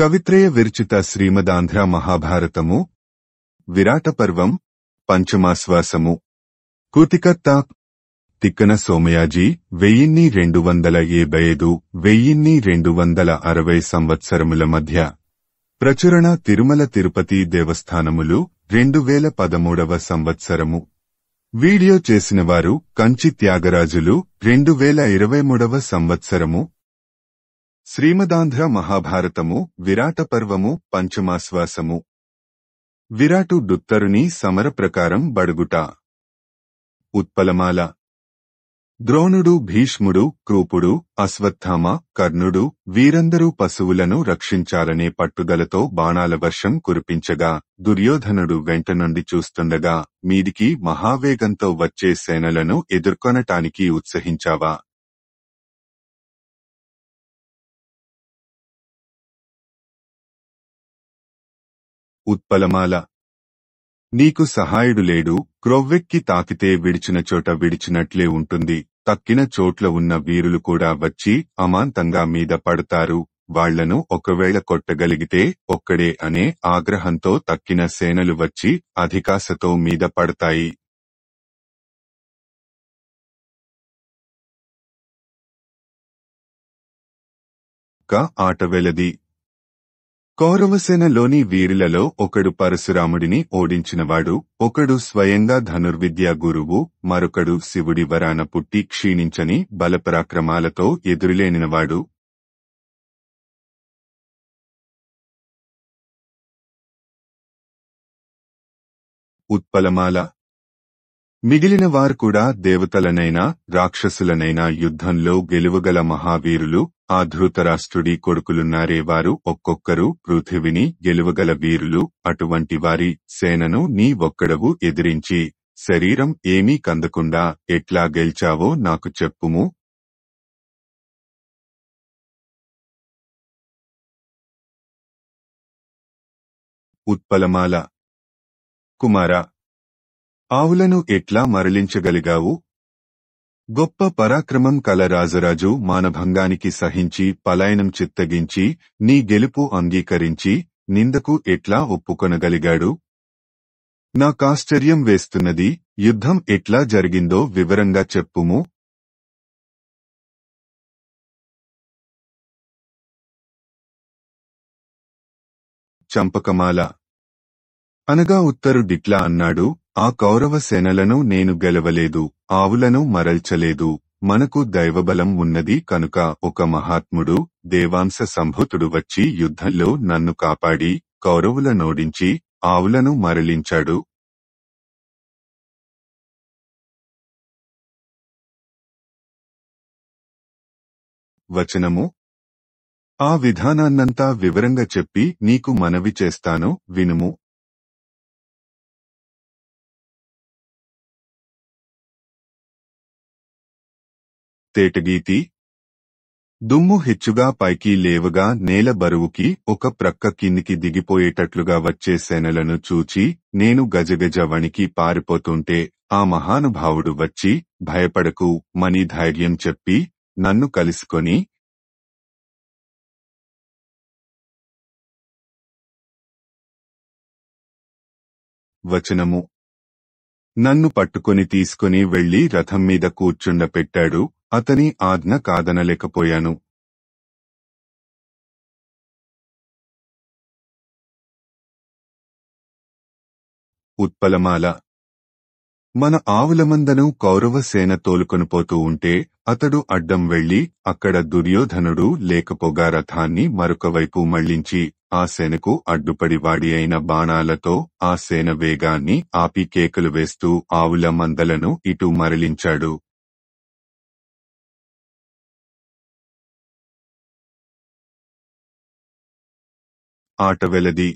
కవిత్రయ విరచిత శ్రీమదాంధ్ర మహాభారతము విరాట పర్వం పంచమాశ్వాసము కృతికత్త తిక్కన సోమయాజీ వెయ్యిన్ని రెండు వందల ఏభై ఐదు వెయ్యిన్ని రెండు వందల అరవై సంవత్సరముల మధ్య ప్రచురణ తిరుమల తిరుపతి దేవస్థానములు రెండు వేల పదమూడవ సంవత్సరము వీడియో చేసినవారు కంచి త్యాగరాజులు రెండు వేల ఇరవై మూడవ సంవత్సరము శ్రీమదాంధ్ర మహాభారతము విరాట పర్వము పంచమాశ్వాసము విరాటు డుత్తరుని సమర ప్రకారం బడుగుట ఉత్పలమాల ద్రోణుడు భీష్ముడు క్రూపుడు అశ్వత్థామ కర్ణుడు వీరందరూ పశువులను రక్షించాలనే పట్టుదలతో బాణాల వర్షం కురిపించగా దుర్యోధనుడు వెంట నుండి చూస్తుండగా మీదికి మహావేగంతో వచ్చే సేనలను ఎదుర్కొనటానికి ఉత్సహించావా ఉత్పలమాల నీకు సహాయుడు లేడు క్రొవ్వెక్కి తాకితే విడిచిన చోట విడిచినట్లే ఉంటుంది తక్కిన చోట్ల ఉన్న వీరులు కూడా వచ్చి అమాంతంగా మీద పడతారు వాళ్లను ఒకవేళ కొట్టగలిగితే ఒక్కడే అనే ఆగ్రహంతో తక్కిన సేనలు వచ్చి అధికాసతో మీద పడతాయి ఆట వెలది కౌరవసేనలోని వీరులలో ఒకడు పరశురాముడిని ఓడించినవాడు ఒకడు స్వయంగా ధనుర్విద్యా గురువు మరొకడు శివుడి వరాన పుట్టి క్షీణించని బలపరాక్రమాలతో ఎదురులేనినవాడు ఉత్పలమాల మిగిలిన వారు కూడా దేవతలనైనా రాక్షసులనైనా యుద్ధంలో గెలువగల మహావీరులు ఆ ధృతరాష్ట్రుడి కొడుకులున్నారే వారు ఒక్కొక్కరు పృథివిని గెలువగల వీరులు అటువంటి వారి సేనను నీ ఒక్కడవు ఎదిరించి శరీరం ఏమీ కందకుండా ఎట్లా గెల్చావో నాకు చెప్పుము ఉత్పలమాల కుమారా ఆవులను ఎట్లా మరలించగలిగావు గొప్ప పరాక్రమం కల రాజరాజు మానభంగానికి సహించి పలాయనం చిత్తగించి నీ గెలుపు అంగీకరించి నిందకు ఎట్లా ఒప్పుకొనగలిగాడు నాకాశ్చర్యం వేస్తున్నది యుద్ధం ఎట్లా జరిగిందో వివరంగా చెప్పుము చంపకమాల అనగా ఉత్తరుడిట్లా అన్నాడు ఆ కౌరవ సేనలను నేను గెలవలేదు ఆవులను మరల్చలేదు మనకు దైవబలం ఉన్నది కనుక ఒక మహాత్ముడు దేవాంశ సంభూతుడు వచ్చి యుద్ధంలో నన్ను కాపాడి కౌరవుల నోడించి ఆవులను మరలించాడు వచనము ఆ విధానాన్నంతా వివరంగా చెప్పి నీకు మనవి చేస్తాను వినుము తేటగీతి దుమ్ము హెచ్చుగా పైకి లేవగా నేల బరువుకి ఒక ప్రక్క కిందికి దిగిపోయేటట్లుగా వచ్చే శనలను చూచి నేను గజగజ వణికి పారిపోతుంటే ఆ మహానుభావుడు వచ్చి భయపడకు మని ధైర్యం చెప్పి నన్ను కలుసుకొని వచనము నన్ను పట్టుకొని తీసుకుని వెళ్లి రథం మీద కూర్చుండ పెట్టాడు అతని ఆజ్ఞ కాదనలేకపోయాను ఉత్పలమాల మన ఆవులమందను కౌరవసేన తోలుకొనిపోతూ ఉంటే అతడు అడ్డం వెళ్లి అక్కడ దుర్యోధనుడు లేకపోగా రథాన్ని మరొకవైపు మళ్లించి ఆ సేనకు అడ్డుపడి వాడి అయిన బాణాలతో ఆ సేన వేగాన్ని ఆపి కేకలు వేస్తూ ఆవుల మందలను ఇటు మరలించాడు ఆటవెలది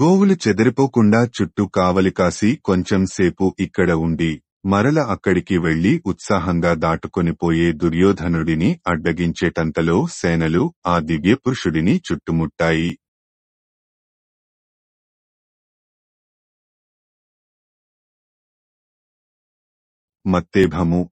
గోవులు చెదిరిపోకుండా చుట్టూ కావలి కాసి కొంచెంసేపు ఇక్కడ ఉండి మరల అక్కడికి వెళ్లి ఉత్సాహంగా దాటుకొనిపోయే దుర్యోధనుడిని అడ్డగించేటంతలో సేనలు ఆ దివ్య పురుషుడిని చుట్టుముట్టాయి మత్తేభము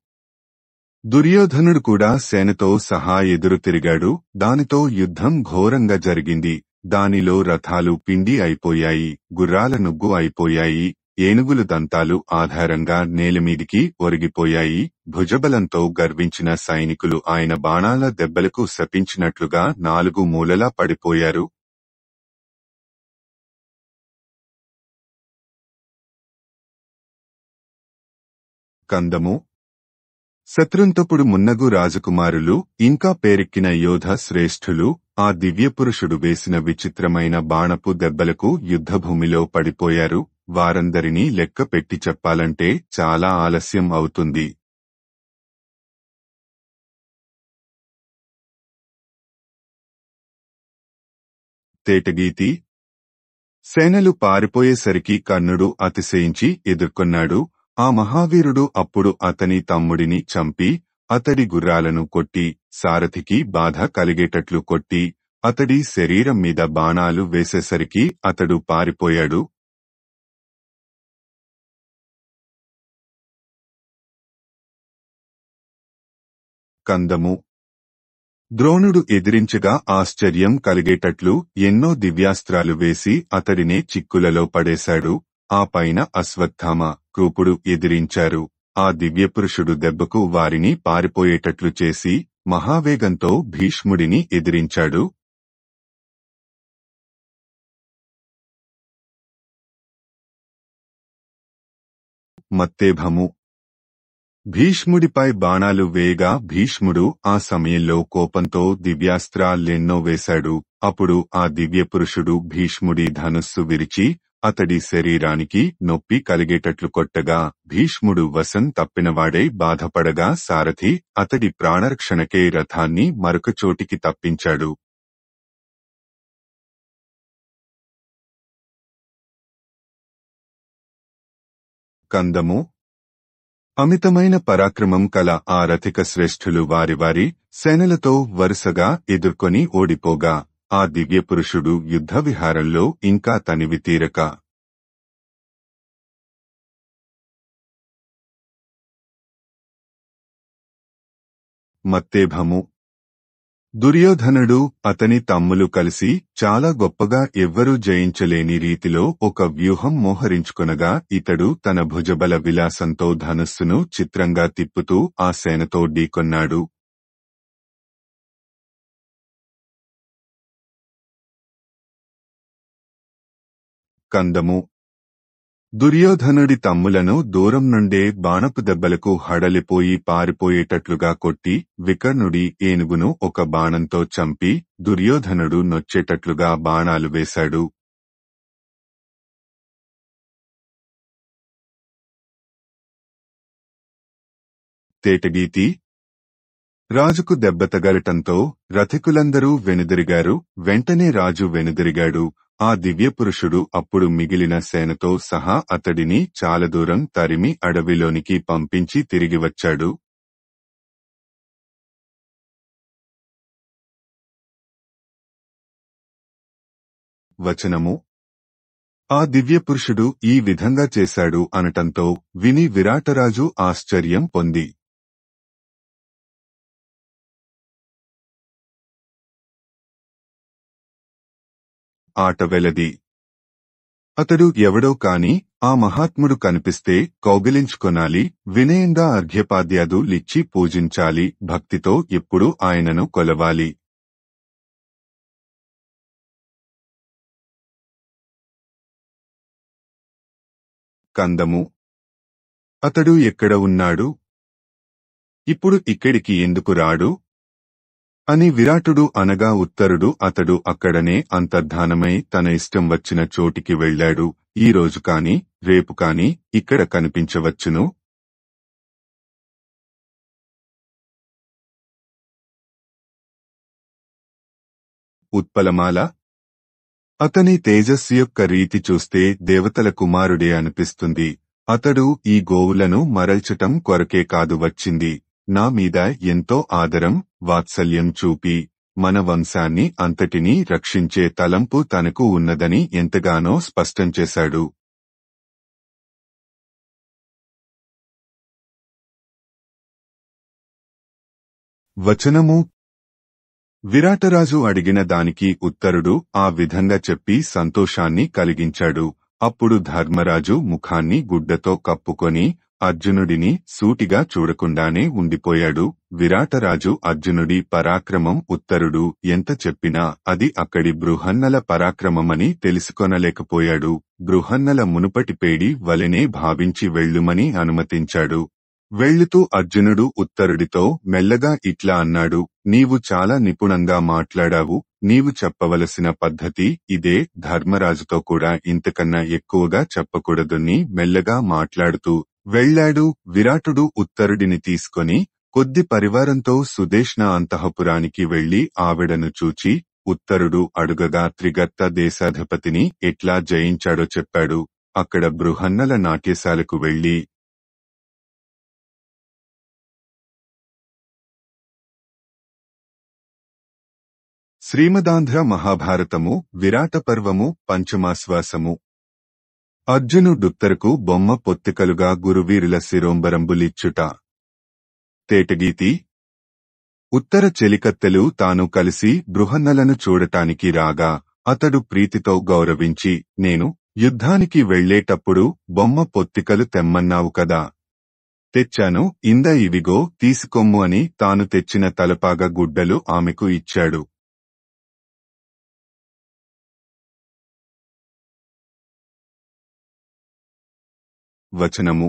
దుర్యోధనుడు కూడా సేనతో సహా ఎదురు తిరిగాడు దానితో యుద్ధం ఘోరంగా జరిగింది దానిలో రథాలు పిండి అయిపోయాయి గుర్రాల నుగ్గు అయిపోయాయి ఏనుగులు దంతాలు ఆధారంగా నేలమీదికి ఒరిగిపోయాయి భుజబలంతో గర్వించిన సైనికులు ఆయన బాణాల దెబ్బలకు శపించినట్లుగా నాలుగు మూలలా పడిపోయారు కందము శత్రుంతపుడు మున్నగు రాజకుమారులు ఇంకా పేరెక్కిన యోధ శ్రేష్ఠులు ఆ దివ్యపురుషుడు వేసిన విచిత్రమైన బాణపు దెబ్బలకు యుద్ధభూమిలో పడిపోయారు వారందరినీ లెక్క పెట్టి చెప్పాలంటే చాలా ఆలస్యం అవుతుంది తేటగీతి సేనలు పారిపోయేసరికి కర్ణుడు అతిశయించి ఎదుర్కొన్నాడు ఆ మహావీరుడు అప్పుడు అతని తమ్ముడిని చంపి అతడి గుర్రాలను కొట్టి సారథికి బాధ కలిగేటట్లు కొట్టి అతడి శరీరం మీద బాణాలు వేసేసరికి అతడు పారిపోయాడు కందము ద్రోణుడు ఎదిరించగా ఆశ్చర్యం కలిగేటట్లు ఎన్నో దివ్యాస్త్రాలు వేసి అతడినే చిక్కులలో పడేశాడు ఆ పైన అశ్వత్థామ క్రూపుడు ఎదిరించారు ఆ దివ్యపురుషుడు దెబ్బకు వారిని పారిపోయేటట్లు చేసి మహావేగంతో భీష్ముడిని ఎదిరించాడు మత్తేభము భీష్ముడిపై బాణాలు వేయగా భీష్ముడు ఆ సమయంలో కోపంతో దివ్యాస్త్రాలెన్నో వేశాడు అప్పుడు ఆ దివ్యపురుషుడు భీష్ముడి ధనుస్సు విరిచి అతడి శరీరానికి నొప్పి కలిగేటట్లు కొట్టగా భీష్ముడు వసన్ తప్పినవాడై బాధపడగా సారథి అతడి ప్రాణరక్షణకే రథాన్ని మరొక చోటికి తప్పించాడు కందము అమితమైన పరాక్రమం కల ఆ రథిక శ్రేష్ఠులు వారి వారి సేనలతో వరుసగా ఎదుర్కొని ఓడిపోగా ఆ పురుషుడు యుద్ధ విహారంలో ఇంకా తనివి తీరక మత్తేభము దుర్యోధనుడు అతని తమ్ములు కలిసి చాలా గొప్పగా ఎవ్వరూ జయించలేని రీతిలో ఒక వ్యూహం మోహరించుకునగా ఇతడు తన భుజబల విలాసంతో ధనుస్సును చిత్రంగా తిప్పుతూ ఆ సేనతో ఢీకొన్నాడు కందము దుర్యోధనుడి తమ్ములను దూరం నుండే బాణపు దెబ్బలకు హడలిపోయి పారిపోయేటట్లుగా కొట్టి వికర్ణుడి ఏనుగును ఒక బాణంతో చంపి దుర్యోధనుడు నొచ్చేటట్లుగా బాణాలు వేశాడు తేటగీతి రాజుకు దెబ్బతగలటంతో రథికులందరూ వెనుదిరిగారు వెంటనే రాజు వెనుదిరిగాడు ఆ దివ్యపురుషుడు అప్పుడు మిగిలిన సేనతో సహా అతడిని చాలదూరం తరిమి అడవిలోనికి పంపించి తిరిగి వచ్చాడు వచనము ఆ దివ్యపురుషుడు ఈ విధంగా చేశాడు అనటంతో విని విరాటరాజు ఆశ్చర్యం పొంది ఆటవెలది అతడు ఎవడో కాని ఆ మహాత్ముడు కనిపిస్తే కౌగిలించుకొనాలి వినయంగా అర్ఘ్యపాద్యాదు లిచ్చి పూజించాలి భక్తితో ఎప్పుడు ఆయనను కొలవాలి కందము అతడు ఎక్కడ ఉన్నాడు ఇప్పుడు ఇక్కడికి ఎందుకు రాడు అని విరాటుడు అనగా ఉత్తరుడు అతడు అక్కడనే అంతర్ధానమై తన ఇష్టం వచ్చిన చోటికి వెళ్లాడు ఈ రోజు కాని రేపు కాని ఇక్కడ కనిపించవచ్చును ఉత్పలమాల అతని తేజస్సు యొక్క రీతి చూస్తే దేవతల కుమారుడే అనిపిస్తుంది అతడు ఈ గోవులను మరల్చటం కొరకే కాదు వచ్చింది నా మీద ఎంతో ఆదరం వాత్సల్యం చూపి మన వంశాన్ని అంతటినీ రక్షించే తలంపు తనకు ఉన్నదని ఎంతగానో స్పష్టం చేశాడు వచనము విరాటరాజు అడిగిన దానికి ఉత్తరుడు ఆ విధంగా చెప్పి సంతోషాన్ని కలిగించాడు అప్పుడు ధర్మరాజు ముఖాన్ని గుడ్డతో కప్పుకొని అర్జునుడిని సూటిగా చూడకుండానే ఉండిపోయాడు విరాటరాజు అర్జునుడి పరాక్రమం ఉత్తరుడు ఎంత చెప్పినా అది అక్కడి బృహన్నల పరాక్రమమని తెలుసుకొనలేకపోయాడు బృహన్నల మునుపటి పేడి వలెనే భావించి వెళ్ళుమని అనుమతించాడు వెళ్ళుతూ అర్జునుడు ఉత్తరుడితో మెల్లగా ఇట్లా అన్నాడు నీవు చాలా నిపుణంగా మాట్లాడావు నీవు చెప్పవలసిన పద్ధతి ఇదే ధర్మరాజుతో కూడా ఇంతకన్నా ఎక్కువగా చెప్పకూడదు మెల్లగా మాట్లాడుతూ వెళ్ళాడు విరాటుడు ఉత్తరుడిని తీసుకొని కొద్ది పరివారంతో సుదేష్ణ అంతఃపురానికి వెళ్లి ఆవిడను చూచి ఉత్తరుడు అడుగగా త్రిగత్త దేశాధిపతిని ఎట్లా జయించాడో చెప్పాడు అక్కడ బృహన్నల నాట్యశాలకు వెళ్లి శ్రీమదాంధ్ర మహాభారతము విరాట పర్వము పంచమాశ్వాసము అర్జునుడుత్తరకు బొమ్మ పొత్తికలుగా గురువీరుల శిరోంబరంబులిచ్చుట తేటగీతి ఉత్తర చెలికత్తెలు తాను కలిసి బృహన్నలను చూడటానికి రాగా అతడు ప్రీతితో గౌరవించి నేను యుద్ధానికి వెళ్లేటప్పుడు బొమ్మ పొత్తికలు తెమ్మన్నావు కదా తెచ్చాను ఇంద ఇవిగో తీసుకొమ్ము అని తాను తెచ్చిన తలపాగ గుడ్డలు ఆమెకు ఇచ్చాడు వచనము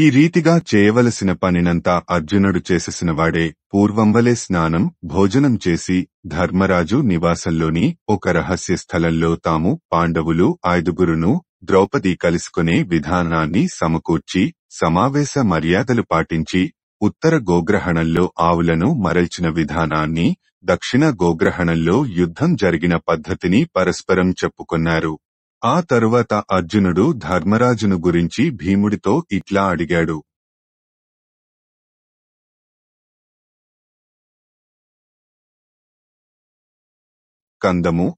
ఈ రీతిగా చేయవలసిన పనినంతా అర్జునుడు చేసేసినవాడే పూర్వంబలే స్నానం భోజనం చేసి ధర్మరాజు నివాసంలోని ఒక రహస్య స్థలంలో తాము పాండవులు ఐదుగురును ద్రౌపది కలుసుకునే విధానాన్ని సమకూర్చి సమావేశ మర్యాదలు పాటించి ఉత్తర గోగ్రహణంలో ఆవులను మరల్చిన విధానాన్ని దక్షిణ గోగ్రహణంలో యుద్ధం జరిగిన పద్ధతిని పరస్పరం చెప్పుకున్నారు ఆ తరువాత అర్జునుడు ధర్మరాజును గురించి భీముడితో ఇట్లా అడిగాడు కందము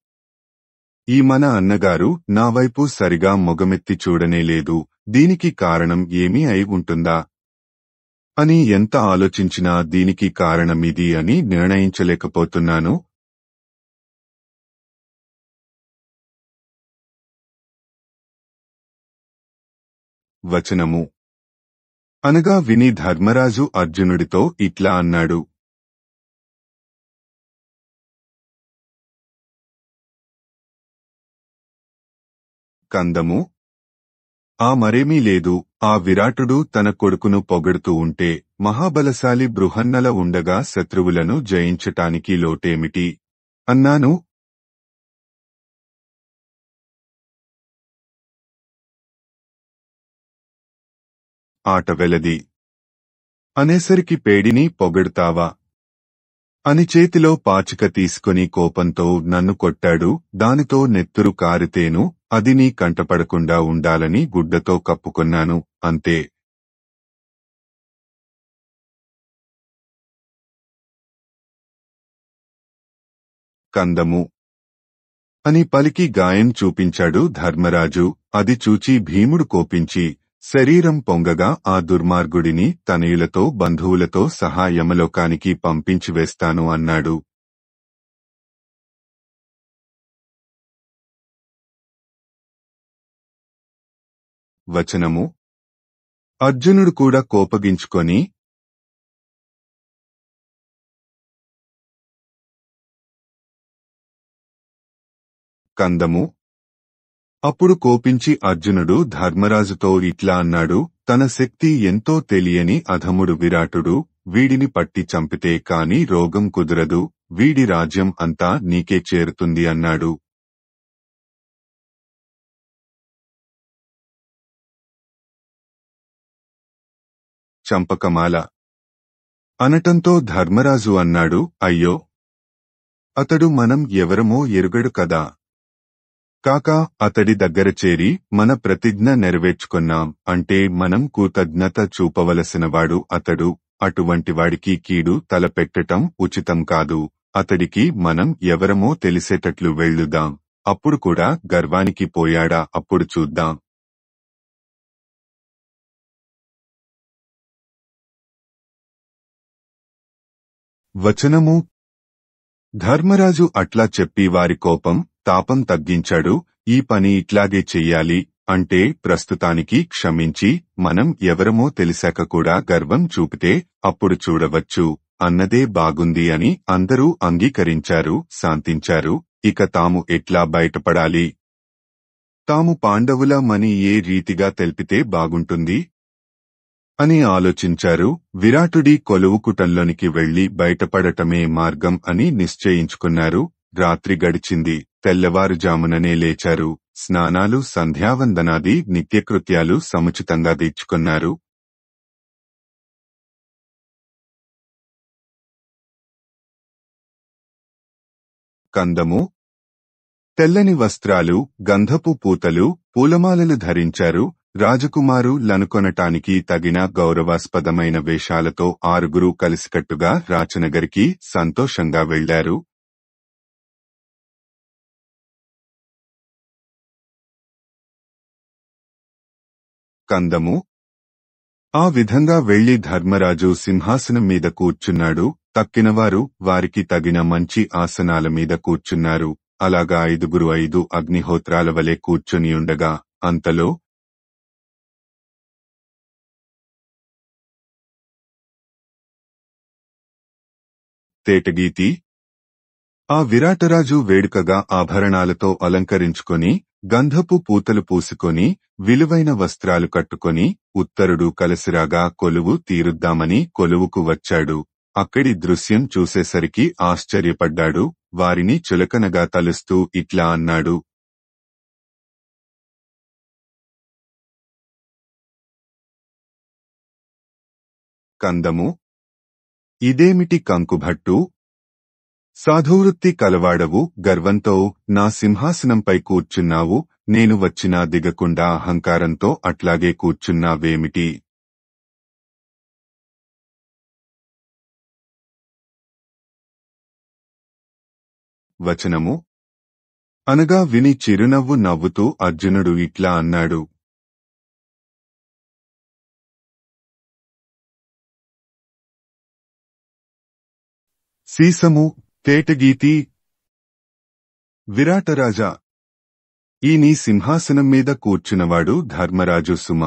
ఈ మన అన్నగారు నా వైపు సరిగా మొగమెత్తి చూడనేలేదు దీనికి కారణం ఏమీ అయి ఉంటుందా అని ఎంత ఆలోచించినా దీనికి కారణమిది అని నిర్ణయించలేకపోతున్నాను వచనము అనగా విని ధర్మరాజు అర్జునుడితో ఇట్లా అన్నాడు కందము ఆ మరేమీ లేదు ఆ విరాటుడు తన కొడుకును పొగడుతూ ఉంటే మహాబలశాలి బృహన్నల ఉండగా శత్రువులను జయించటానికి లోటేమిటి అన్నాను ఆటవెలది అనేసరికి పేడిని పొగడతావా అని చేతిలో పాచిక తీసుకుని కోపంతో నన్ను కొట్టాడు దానితో నెత్తురు కారితేను అది నీ కంటపడకుండా ఉండాలని గుడ్డతో కప్పుకున్నాను అంతే కందము అని పలికి గాయం చూపించాడు ధర్మరాజు అది చూచి భీముడు కోపించి శరీరం పొంగగా ఆ దుర్మార్గుడిని తనయులతో బంధువులతో సహా యమలోకానికి పంపించివేస్తాను అన్నాడు వచనము అర్జునుడు కూడా కోపగించుకొని కందము అప్పుడు కోపించి అర్జునుడు ధర్మరాజుతో ఇట్లా అన్నాడు తన శక్తి ఎంతో తెలియని అధముడు విరాటుడు వీడిని పట్టి చంపితే కాని రోగం కుదరదు వీడి రాజ్యం అంతా నీకే చేరుతుంది అన్నాడు చంపకమాల అనటంతో ధర్మరాజు అన్నాడు అయ్యో అతడు మనం ఎవరమో ఎరుగడు కదా కాక అతడి దగ్గర చేరి మన ప్రతిజ్ఞ నెరవేర్చుకున్నాం అంటే మనం కృతజ్ఞత చూపవలసినవాడు అతడు అటువంటి వాడికి కీడు తలపెట్టటం ఉచితం కాదు అతడికి మనం ఎవరమో తెలిసేటట్లు వెళ్ళుదాం అప్పుడు కూడా గర్వానికి పోయాడా అప్పుడు చూద్దాం వచనము ధర్మరాజు అట్లా చెప్పి వారి కోపం తాపం తగ్గించాడు ఈ పని ఇట్లాగే చెయ్యాలి అంటే ప్రస్తుతానికి క్షమించి మనం ఎవరమో తెలిసాక కూడా గర్వం చూపితే అప్పుడు చూడవచ్చు అన్నదే బాగుంది అని అందరూ అంగీకరించారు శాంతించారు ఇక తాము ఎట్లా బయటపడాలి తాము పాండవులమని ఏ రీతిగా తెలిపితే బాగుంటుంది అని ఆలోచించారు విరాటుడి కొలువుకుటంలోనికి వెళ్లి బయటపడటమే మార్గం అని నిశ్చయించుకున్నారు రాత్రి గడిచింది తెల్లవారుజాముననే లేచారు స్నానాలు సంధ్యావందనాది నిత్యకృత్యాలు సముచితంగా తీర్చుకున్నారు కందము తెల్లని వస్త్రాలు గంధపు పూతలు పూలమాలలు ధరించారు రాజకుమారు లనుకొనటానికి తగిన గౌరవాస్పదమైన వేషాలతో ఆరుగురు కలిసికట్టుగా రాచనగరికి సంతోషంగా వెళ్లారు స్కందము ఆ విధంగా వెళ్లి ధర్మరాజు సింహాసనం మీద కూర్చున్నాడు తక్కినవారు వారికి తగిన మంచి ఆసనాల మీద కూర్చున్నారు అలాగా ఐదుగురు ఐదు అగ్నిహోత్రాల వలె కూర్చుని ఉండగా అంతలో తేటగీతి ఆ విరాటరాజు వేడుకగా ఆభరణాలతో అలంకరించుకొని గంధపు పూతలు పూసుకొని విలువైన వస్త్రాలు కట్టుకొని ఉత్తరుడు కలిసిరాగా కొలువు తీరుద్దామని కొలువుకు వచ్చాడు అక్కడి దృశ్యం చూసేసరికి ఆశ్చర్యపడ్డాడు వారిని చులకనగా తలుస్తూ ఇట్లా అన్నాడు కందము ఇదేమిటి కంకుభట్టు సాధువృత్తి కలవాడవు గర్వంతో నా సింహాసనంపై కూర్చున్నావు నేను వచ్చినా దిగకుండా అహంకారంతో అట్లాగే కూర్చున్నావేమిటి వచనము అనగా విని చిరునవ్వు నవ్వుతూ అర్జునుడు ఇట్లా అన్నాడు సీసము తేటగీతి విరాటరాజా ఈ నీ సింహాసనం మీద కూర్చున్నవాడు ధర్మరాజు సుమ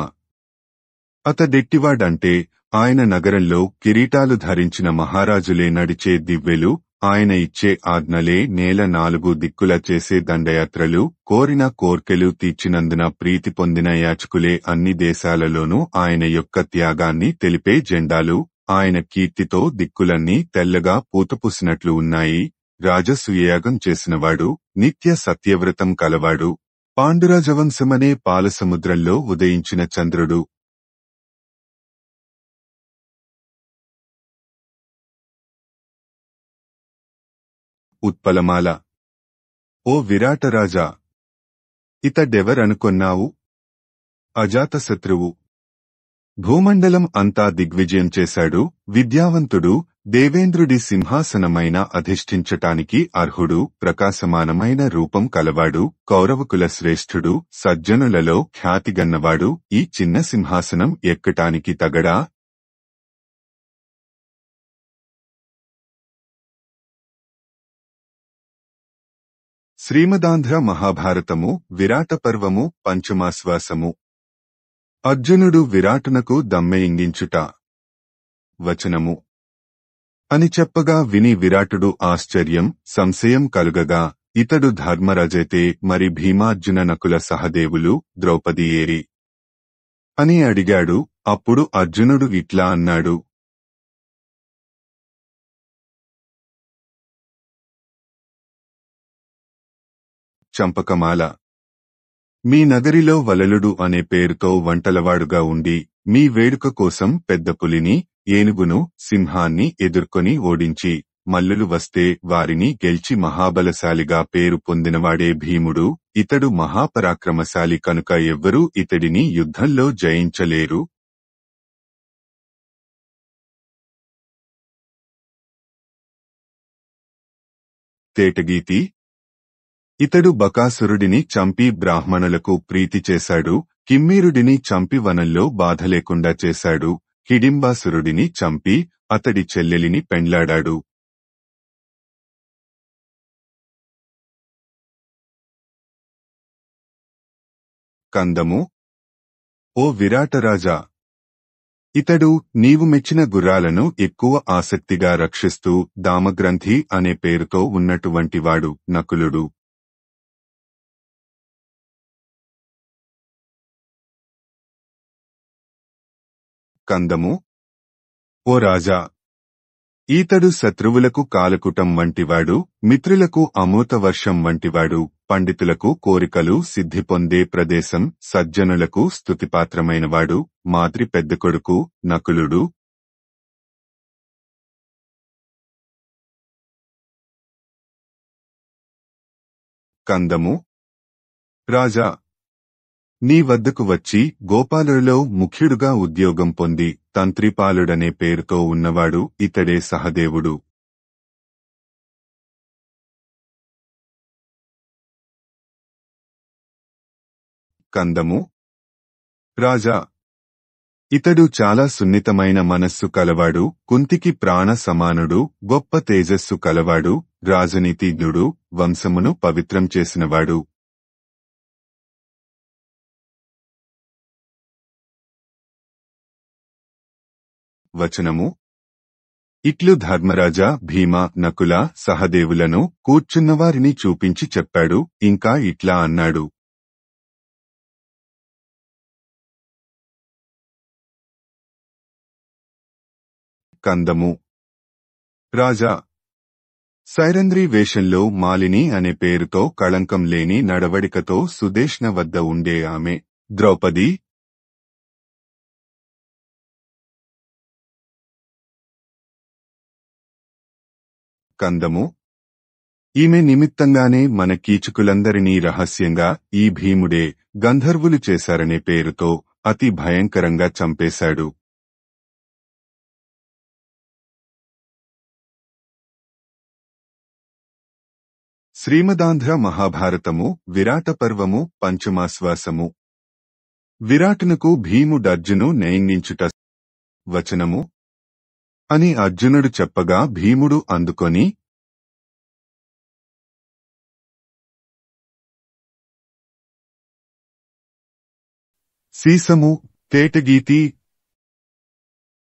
అతడెట్టివాడంటే ఆయన నగరంలో కిరీటాలు ధరించిన మహారాజులే నడిచే దివ్వెలు ఆయన ఇచ్చే ఆజ్ఞలే నేల నాలుగు దిక్కుల చేసే దండయాత్రలు కోరిన కోర్కెలు తీర్చినందున ప్రీతి పొందిన యాచకులే అన్ని దేశాలలోనూ ఆయన యొక్క త్యాగాన్ని తెలిపే జెండాలు ఆయన కీర్తితో దిక్కులన్నీ తెల్లగా పూతపూసినట్లు ఉన్నాయి రాజసుయాగం చేసినవాడు నిత్య సత్యవ్రతం కలవాడు పాండురాజవంశమనే పాలసముద్రంలో ఉదయించిన చంద్రుడు ఉత్పలమాల ఓ విరాటరాజా ఇతడెవరనుకొన్నావు అజాతశత్రువు భూమండలం అంతా దిగ్విజయం చేశాడు విద్యావంతుడు దేవేంద్రుడి సింహాసనమైన అధిష్ఠించటానికి అర్హుడు ప్రకాశమానమైన రూపం కలవాడు కౌరవకుల శ్రేష్ఠుడు సజ్జనులలో ఖ్యాతిగన్నవాడు ఈ చిన్న సింహాసనం ఎక్కటానికి తగడా శ్రీమదాంధ్ర మహాభారతము విరాట పర్వము పంచమాశ్వాసము అర్జునుడు విరాటునకు దమ్మె ఇంగించుట వచనము అని చెప్పగా విని విరాటుడు ఆశ్చర్యం సంశయం కలుగగా ఇతడు ధర్మరజైతే మరి భీమార్జున నకుల సహదేవులు ద్రౌపది ఏరి అని అడిగాడు అప్పుడు అర్జునుడు ఇట్లా అన్నాడు చంపకమాల మీ నగరిలో వలలుడు అనే పేరుతో వంటలవాడుగా ఉండి మీ వేడుక కోసం పెద్ద పులిని ఏనుగును సింహాన్ని ఎదుర్కొని ఓడించి మల్లులు వస్తే వారిని గెల్చి మహాబలశాలిగా పేరు పొందినవాడే భీముడు ఇతడు మహాపరాక్రమశాలి కనుక ఎవ్వరూ ఇతడిని యుద్ధంలో జయించలేరు తేటగీతి ఇతడు బకాసురుడిని చంపి బ్రాహ్మణులకు ప్రీతి చేశాడు కిమ్మీరుడిని చంపి వనంలో బాధలేకుండా చేశాడు హిడింబాసురుడిని చంపి అతడి చెల్లెలిని పెండ్లాడాడు కందము ఓ విరాటరాజా ఇతడు నీవు మెచ్చిన గుర్రాలను ఎక్కువ ఆసక్తిగా రక్షిస్తూ దామగ్రంథి అనే పేరుతో ఉన్నటువంటివాడు నకులుడు కందము ఓ రాజా ఈతడు శత్రువులకు కాలకుటం వంటివాడు మిత్రులకు అమూత వర్షం వంటివాడు పండితులకు కోరికలు సిద్ధి పొందే ప్రదేశం సజ్జనులకు స్థుతిపాత్రమైనవాడు మాద్రి పెద్ద కొడుకు నకులుడు కందము రాజా నీ వద్దకు వచ్చి గోపాలులో ముఖ్యుడుగా ఉద్యోగం పొంది తంత్రిపాలుడనే పేరుతో ఉన్నవాడు ఇతడే సహదేవుడు కందము రాజా ఇతడు చాలా సున్నితమైన మనస్సు కలవాడు కుంతికి ప్రాణ సమానుడు గొప్ప తేజస్సు కలవాడు రాజనీతిజ్ఞుడు వంశమును పవిత్రం చేసినవాడు వచనము ఇట్లు ధర్మరాజ భీమ నకుల సహదేవులను కూర్చున్నవారిని చూపించి చెప్పాడు ఇంకా ఇట్లా అన్నాడు కందము రాజా సైరంద్రి వేషంలో మాలిని అనే పేరుతో కళంకం లేని నడవడికతో సుదేష్ణ వద్ద ఉండే ఆమె ద్రౌపది కందము ఈమె నిమిత్తంగానే మన కీచుకులందరినీ రహస్యంగా ఈ భీముడే గంధర్వులు చేశారనే పేరుతో అతి భయంకరంగా చంపేశాడు శ్రీమదాంధ్ర మహాభారతము విరాట పర్వము పంచమాశ్వాసము విరాటునకు భీముడర్జును నయంగించుట వచనము అని అర్జునుడు చెప్పగా భీముడు అందుకొని సీసము తేటగీతి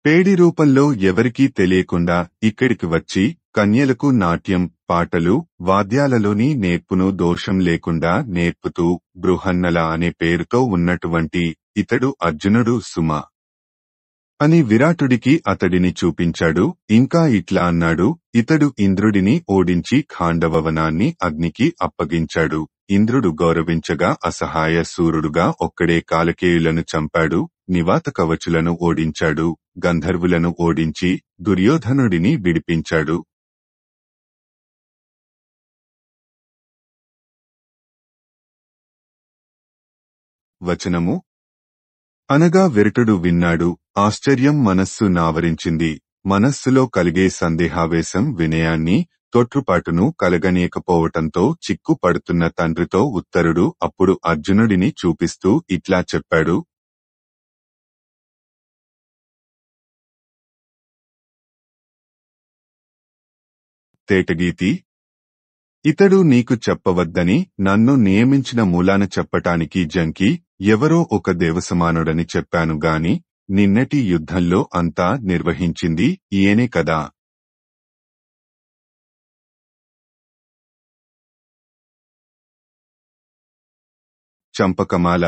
పేడి రూపంలో ఎవరికీ తెలియకుండా ఇక్కడికి వచ్చి కన్యలకు నాట్యం పాటలు వాద్యాలలోని నేర్పును దోషం లేకుండా నేర్పుతూ బృహన్నల అనే పేరుతో ఉన్నటువంటి ఇతడు అర్జునుడు సుమ అని విరాటుడికి అతడిని చూపించాడు ఇంకా ఇట్లా అన్నాడు ఇతడు ఇంద్రుడిని ఓడించి ఖాండవవనాన్ని అగ్నికి అప్పగించాడు ఇంద్రుడు గౌరవించగా అసహాయ సూర్యుడుగా ఒక్కడే కాలకేయులను చంపాడు నివాత కవచులను ఓడించాడు గంధర్వులను ఓడించి దుర్యోధనుడిని విడిపించాడు వచనము అనగా విరటుడు విన్నాడు ఆశ్చర్యం మనస్సు నావరించింది మనస్సులో కలిగే సందేహావేశం వినయాన్ని తొట్టుపాటును కలగనీయకపోవటంతో చిక్కు పడుతున్న తండ్రితో ఉత్తరుడు అప్పుడు అర్జునుడిని చూపిస్తూ ఇట్లా చెప్పాడు తేటగీతి ఇతడు నీకు చెప్పవద్దని నన్ను నియమించిన మూలాన చెప్పటానికి జంకి ఎవరో ఒక దేవసమానుడని చెప్పాను గాని నిన్నటి యుద్ధంలో అంతా నిర్వహించింది ఈయనే కదా చంపకమాల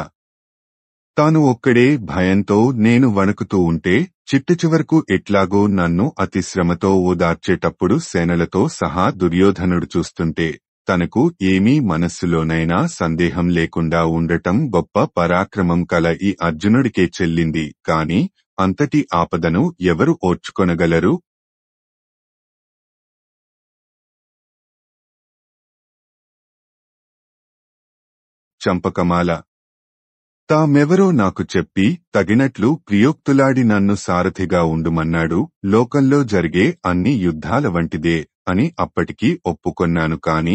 తాను ఒక్కడే భయంతో నేను వణుకుతూ ఉంటే చివరకు ఎట్లాగో నన్ను అతిశ్రమతో ఓదార్చేటప్పుడు సేనలతో సహా దుర్యోధనుడు చూస్తుంటే తనకు ఏమీ మనస్సులోనైనా సందేహం లేకుండా ఉండటం గొప్ప పరాక్రమం కల ఈ అర్జునుడికే చెల్లింది కాని అంతటి ఆపదను ఎవరు ఓర్చుకొనగలరు చంపకమాల తామెవరో నాకు చెప్పి తగినట్లు ప్రియోక్తులాడి నన్ను సారథిగా ఉండుమన్నాడు లోకంలో జరిగే అన్ని యుద్ధాల వంటిదే అని అప్పటికీ ఒప్పుకొన్నాను కాని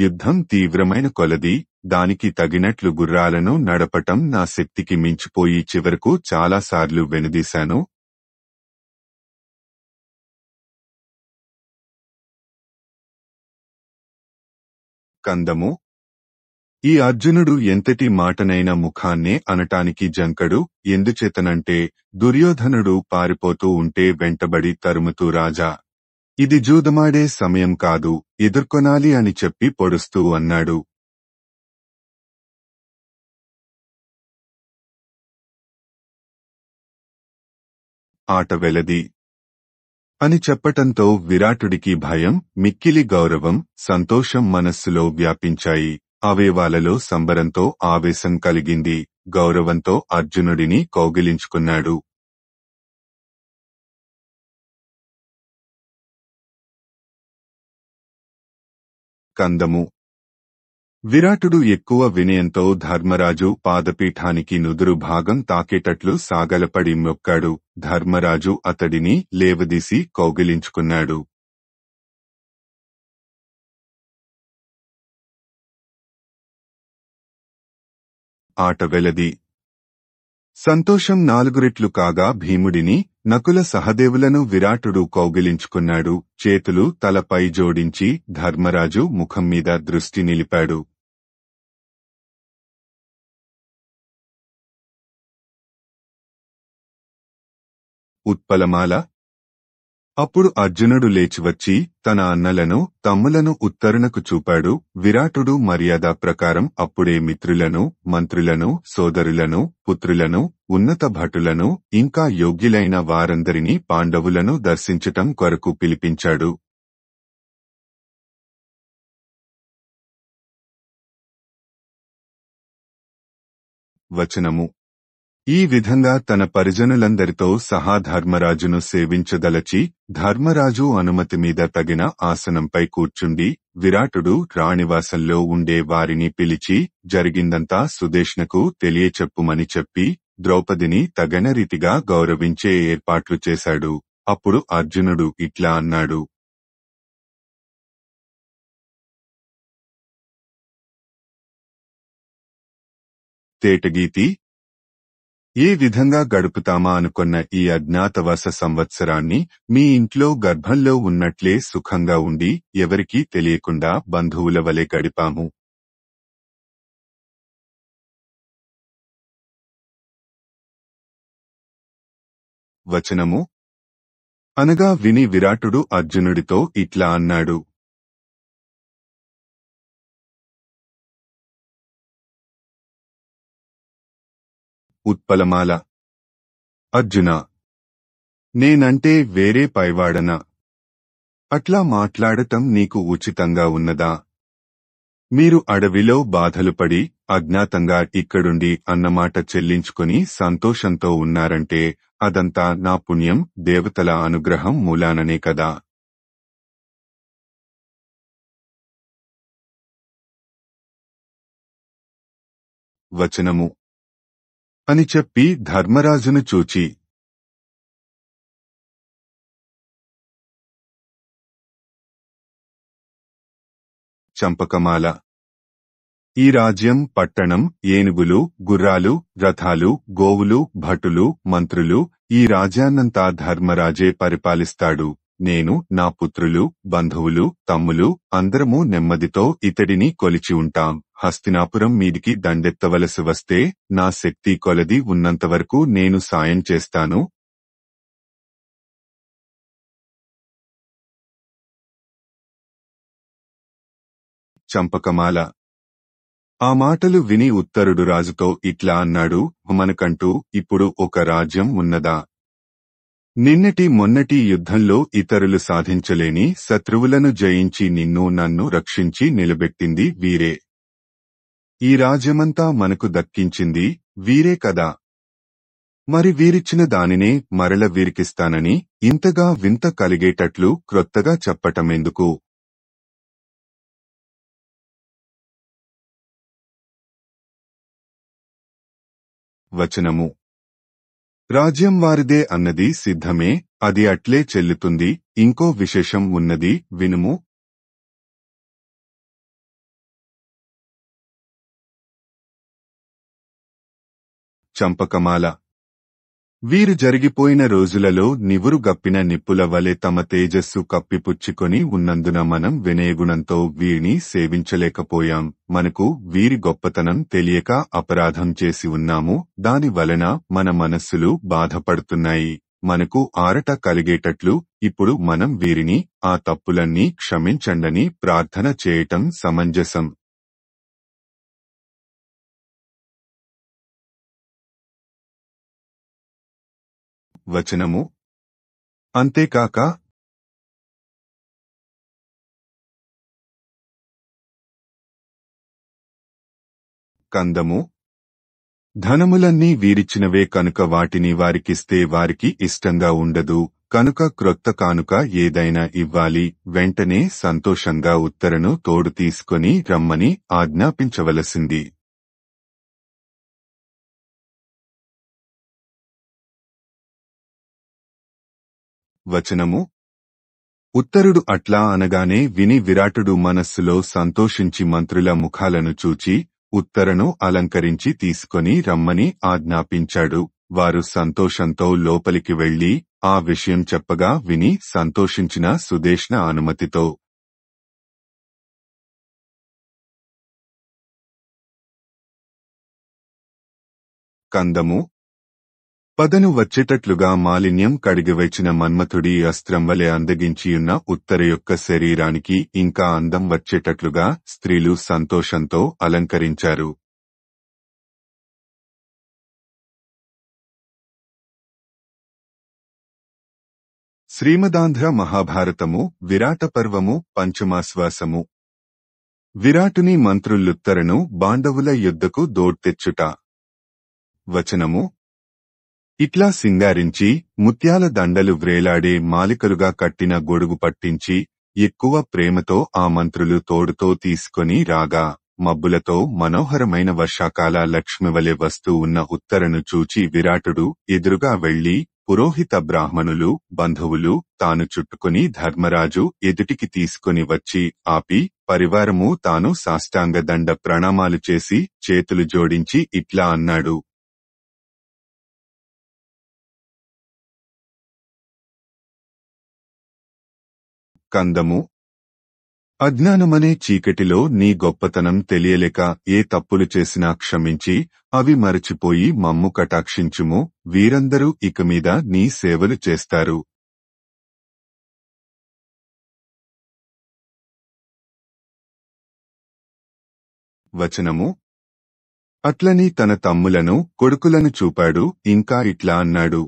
యుద్ధం తీవ్రమైన కొలది దానికి తగినట్లు గుర్రాలను నడపటం నా శక్తికి మించిపోయి చివరకు చాలాసార్లు వెనుదీశాను కందము ఈ అర్జునుడు ఎంతటి మాటనైన ముఖాన్నే అనటానికి జంకడు ఎందుచేతనంటే దుర్యోధనుడు పారిపోతూ ఉంటే వెంటబడి తరుముతూ రాజా ఇది జూదమాడే సమయం కాదు ఎదుర్కొనాలి అని చెప్పి పొడుస్తూ అన్నాడు ఆట వెలది అని చెప్పటంతో విరాటుడికి భయం మిక్కిలి గౌరవం సంతోషం మనస్సులో వ్యాపించాయి అవేవాలలో సంబరంతో ఆవేశం కలిగింది గౌరవంతో అర్జునుడిని కౌగిలించుకున్నాడు కందము విరాటుడు ఎక్కువ వినయంతో ధర్మరాజు పాదపీఠానికి నుదురు భాగం తాకేటట్లు సాగలపడి మొక్కాడు ధర్మరాజు అతడిని లేవదీసి కౌగిలించుకున్నాడు ఆట వెలది సంతోషం నాలుగు రెట్లు కాగా భీముడిని నకుల సహదేవులను విరాటుడు కౌగిలించుకున్నాడు చేతులు తలపై జోడించి ధర్మరాజు ముఖం మీద దృష్టి నిలిపాడు ఉత్పలమాల అప్పుడు అర్జునుడు లేచివచ్చి తన అన్నలను తమ్ములను ఉత్తరునకు చూపాడు విరాటుడు మర్యాద ప్రకారం అప్పుడే మిత్రులను మంత్రులను సోదరులను పుత్రులను ఉన్నత భటులను ఇంకా యోగ్యులైన వారందరినీ పాండవులను దర్శించటం కొరకు పిలిపించాడు వచనము ఈ విధంగా తన పరిజనులందరితో సహా ధర్మరాజును సేవించదలచి ధర్మరాజు అనుమతి మీద తగిన ఆసనంపై కూర్చుండి విరాటుడు రాణివాసంలో ఉండే వారిని పిలిచి జరిగిందంతా సుదేష్ణకు తెలియచెప్పుమని చెప్పి ద్రౌపదిని తగిన రీతిగా గౌరవించే ఏర్పాట్లు చేశాడు అప్పుడు అర్జునుడు ఇట్లా అన్నాడు తేటగీతి ఏ విధంగా గడుపుతామా అనుకున్న ఈ అజ్ఞాతవాస సంవత్సరాన్ని మీ ఇంట్లో గర్భంలో ఉన్నట్లే సుఖంగా ఉండి ఎవరికీ తెలియకుండా బంధువుల వలె గడిపాము వచనము అనగా విని విరాటుడు అర్జునుడితో ఇట్లా అన్నాడు ఉత్పలమాల అర్జున నేనంటే వేరే పైవాడనా అట్లా మాట్లాడటం నీకు ఉచితంగా ఉన్నదా మీరు అడవిలో బాధలు పడి అజ్ఞాతంగా ఇక్కడుండి అన్నమాట చెల్లించుకుని సంతోషంతో ఉన్నారంటే అదంతా నా పుణ్యం దేవతల అనుగ్రహం మూలాననే కదా వచనము అని చెప్పి ధర్మరాజును చూచి చంపకమాల ఈ రాజ్యం పట్టణం ఏనుగులు గుర్రాలు రథాలు గోవులు భటులు మంత్రులు ఈ రాజ్యాన్నంతా ధర్మరాజే పరిపాలిస్తాడు నేను నా పుత్రులు బంధువులు తమ్ములు అందరము నెమ్మదితో ఇతడిని కొలిచి ఉంటాం హస్తినాపురం మీదికి దండెత్తవలసి వస్తే నా శక్తి కొలది ఉన్నంతవరకు నేను సాయం చేస్తాను చంపకమాల ఆ మాటలు విని ఉత్తరుడు రాజుతో ఇట్లా అన్నాడు మనకంటూ ఇప్పుడు ఒక రాజ్యం ఉన్నదా నిన్నటి మొన్నటి యుద్ధంలో ఇతరులు సాధించలేని శత్రువులను జయించి నిన్ను నన్ను రక్షించి నిలబెట్టింది వీరే ఈ రాజ్యమంతా మనకు దక్కించింది వీరే కదా మరి వీరిచ్చిన దానినే మరల వీరికిస్తానని ఇంతగా వింత కలిగేటట్లు క్రొత్తగా చెప్పటమెందుకు వచనము రాజ్యం వారిదే అన్నది సిద్ధమే అది అట్లే చెల్లుతుంది ఇంకో విశేషం ఉన్నది వినుము చంపకమాల వీరు జరిగిపోయిన రోజులలో నివురు గప్పిన నిప్పుల వలె తమ తేజస్సు కప్పిపుచ్చుకొని ఉన్నందున మనం వినయగుణంతో వీరిని సేవించలేకపోయాం మనకు వీరి గొప్పతనం తెలియక అపరాధం చేసి ఉన్నాము దాని వలన మన మనస్సులు బాధపడుతున్నాయి మనకు ఆరట కలిగేటట్లు ఇప్పుడు మనం వీరిని ఆ తప్పులన్నీ క్షమించండని ప్రార్థన చేయటం సమంజసం వచనము అంతేకాక కందము ధనములన్నీ వీరిచ్చినవే కనుక వాటిని వారికిస్తే వారికి ఇష్టంగా ఉండదు కనుక క్రొత్త కానుక ఏదైనా ఇవ్వాలి వెంటనే సంతోషంగా ఉత్తరను తోడు తీసుకొని రమ్మని ఆజ్ఞాపించవలసింది వచనము ఉత్తరుడు అట్లా అనగానే విని విరాటుడు మనస్సులో సంతోషించి మంత్రుల ముఖాలను చూచి ఉత్తరను అలంకరించి తీసుకొని రమ్మని ఆజ్ఞాపించాడు వారు సంతోషంతో లోపలికి వెళ్లి ఆ విషయం చెప్పగా విని సంతోషించిన సుదేష్ణ అనుమతితో కందము పదను వచ్చేటట్లుగా మాలిన్యం కడిగివచ్చిన మన్మథుడి అస్త్రం వలె అందగించియున్న ఉత్తర యొక్క శరీరానికి ఇంకా అందం వచ్చేటట్లుగా స్త్రీలు సంతోషంతో అలంకరించారు శ్రీమదాంధ్ర మహాభారతము విరాట పర్వము పంచమాశ్వాసము విరాటుని మంత్రులుత్తరను బాండవుల యుద్ధకు దోడ్తెచ్చుట వచనము ఇట్లా సింగారించి ముత్యాల దండలు వ్రేలాడే మాలికలుగా కట్టిన గొడుగు పట్టించి ఎక్కువ ప్రేమతో ఆ మంత్రులు తోడుతో తీసుకొని రాగా మబ్బులతో మనోహరమైన వర్షాకాల వలె వస్తూ ఉన్న ఉత్తరను చూచి విరాటుడు ఎదురుగా వెళ్లి పురోహిత బ్రాహ్మణులు బంధువులు తాను చుట్టుకుని ధర్మరాజు ఎదుటికి తీసుకుని వచ్చి ఆపి పరివారము తాను సాష్టాంగ దండ ప్రణామాలు చేసి చేతులు జోడించి ఇట్లా అన్నాడు కందము అజ్ఞానమనే చీకటిలో నీ గొప్పతనం తెలియలేక ఏ తప్పులు చేసినా క్షమించి అవి మరచిపోయి మమ్ము కటాక్షించుము వీరందరూ ఇకమీద నీ సేవలు చేస్తారు వచనము అట్లని తన తమ్ములను కొడుకులను చూపాడు ఇంకా ఇట్లా అన్నాడు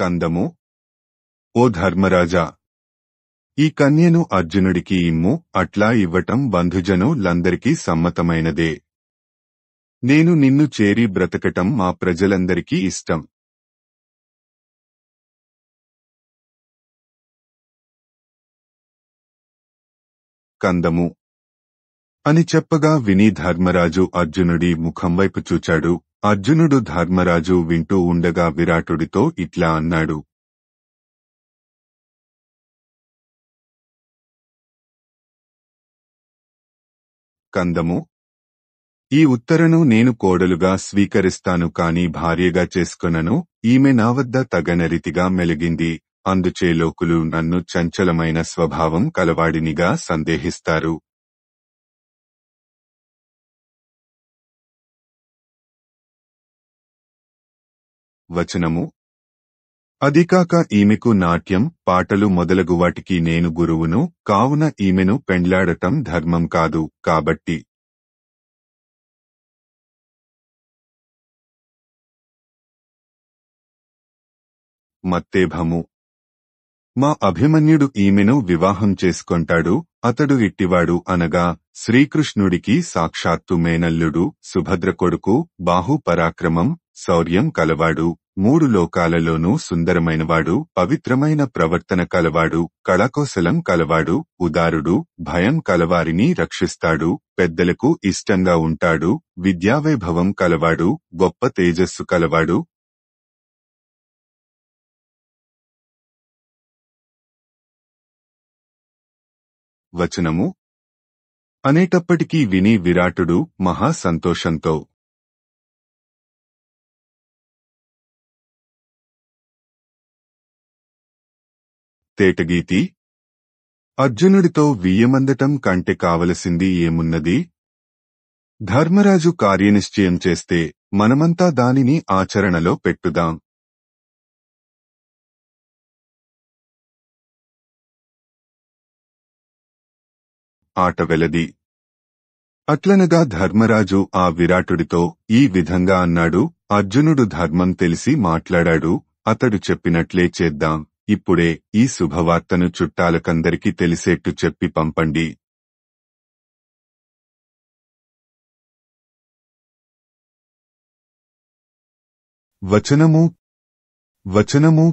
కందము ఓ ధర్మరాజా ఈ కన్యను అర్జునుడికి ఇమ్ము అట్లా ఇవ్వటం బంధుజను లందరికీ సమ్మతమైనదే నేను నిన్ను చేరి బ్రతకటం మా ప్రజలందరికీ ఇష్టం కందము అని చెప్పగా విని ధర్మరాజు అర్జునుడి ముఖం వైపు చూచాడు అర్జునుడు ధర్మరాజు వింటూ ఉండగా విరాటుడితో ఇట్లా అన్నాడు కందము ఈ ఉత్తరను నేను కోడలుగా స్వీకరిస్తాను కాని భార్యగా చేసుకొనను ఈమె నా వద్ద తగనరితిగా మెలిగింది అందుచే లోకులు నన్ను చంచలమైన స్వభావం కలవాడినిగా సందేహిస్తారు వచనము అదికాక ఈమెకు నాట్యం పాటలు మొదలగు వాటికి నేను గురువును కావున ఈమెను పెండ్లాడటం ధర్మం కాదు కాబట్టి మత్తేభము మా అభిమన్యుడు ఈమెను వివాహం చేసుకొంటాడు అతడు ఇట్టివాడు అనగా శ్రీకృష్ణుడికి సాక్షాత్తు మేనల్లుడు సుభద్ర కొడుకు బాహు పరాక్రమం శౌర్యం కలవాడు మూడు లోకాలలోనూ సుందరమైనవాడు పవిత్రమైన ప్రవర్తన కలవాడు కళకోశలం కలవాడు ఉదారుడు భయం కలవారిని రక్షిస్తాడు పెద్దలకు ఇష్టంగా ఉంటాడు విద్యావైభవం కలవాడు గొప్ప తేజస్సు కలవాడు వచనము అనేటప్పటికీ విని విరాటుడు మహా సంతోషంతో తేటగీతి అర్జునుడితో వియ్యమందటం కంటే కావలసింది ఏమున్నది ధర్మరాజు కార్యనిశ్చయం చేస్తే మనమంతా దానిని ఆచరణలో పెట్టుదాం ఆటవెలది అట్లనగా ధర్మరాజు ఆ విరాటుడితో ఈ విధంగా అన్నాడు అర్జునుడు ధర్మం తెలిసి మాట్లాడాడు అతడు చెప్పినట్లే చేద్దాం ఇప్పుడే ఈ శుభవార్తను చుట్టాలకందరికీ తెలిసేట్టు చెప్పి పంపండి వచనము వచనము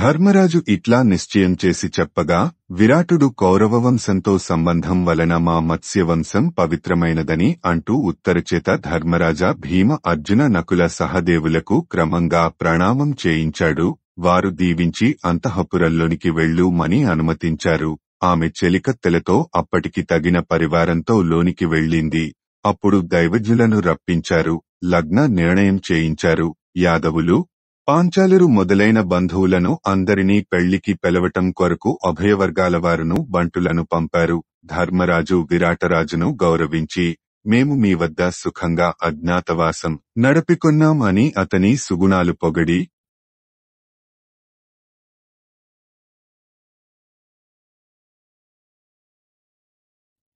ధర్మరాజు ఇట్లా నిశ్చయం చేసి చెప్పగా విరాటుడు కౌరవవంశంతో సంబంధం వలన మా మత్స్యవంశం పవిత్రమైనదని అంటూ ఉత్తరచేత ధర్మరాజా భీమ అర్జున నకుల సహదేవులకు క్రమంగా ప్రణామం చేయించాడు వారు దీవించి అంతఃపురంలోనికి వెళ్ళుమని అనుమతించారు ఆమె చెలికత్తెలతో అప్పటికి తగిన పరివారంతో లోనికి వెళ్ళింది అప్పుడు దైవజ్ఞులను రప్పించారు లగ్న నిర్ణయం చేయించారు యాదవులు పాంచాలురు మొదలైన బంధువులను అందరినీ పెళ్లికి పిలవటం కొరకు అభయవర్గాల వారును బంటులను పంపారు ధర్మరాజు విరాటరాజును గౌరవించి మేము మీ వద్ద సుఖంగా అజ్ఞాతవాసం నడపికొన్నాం అని అతని సుగుణాలు పొగడి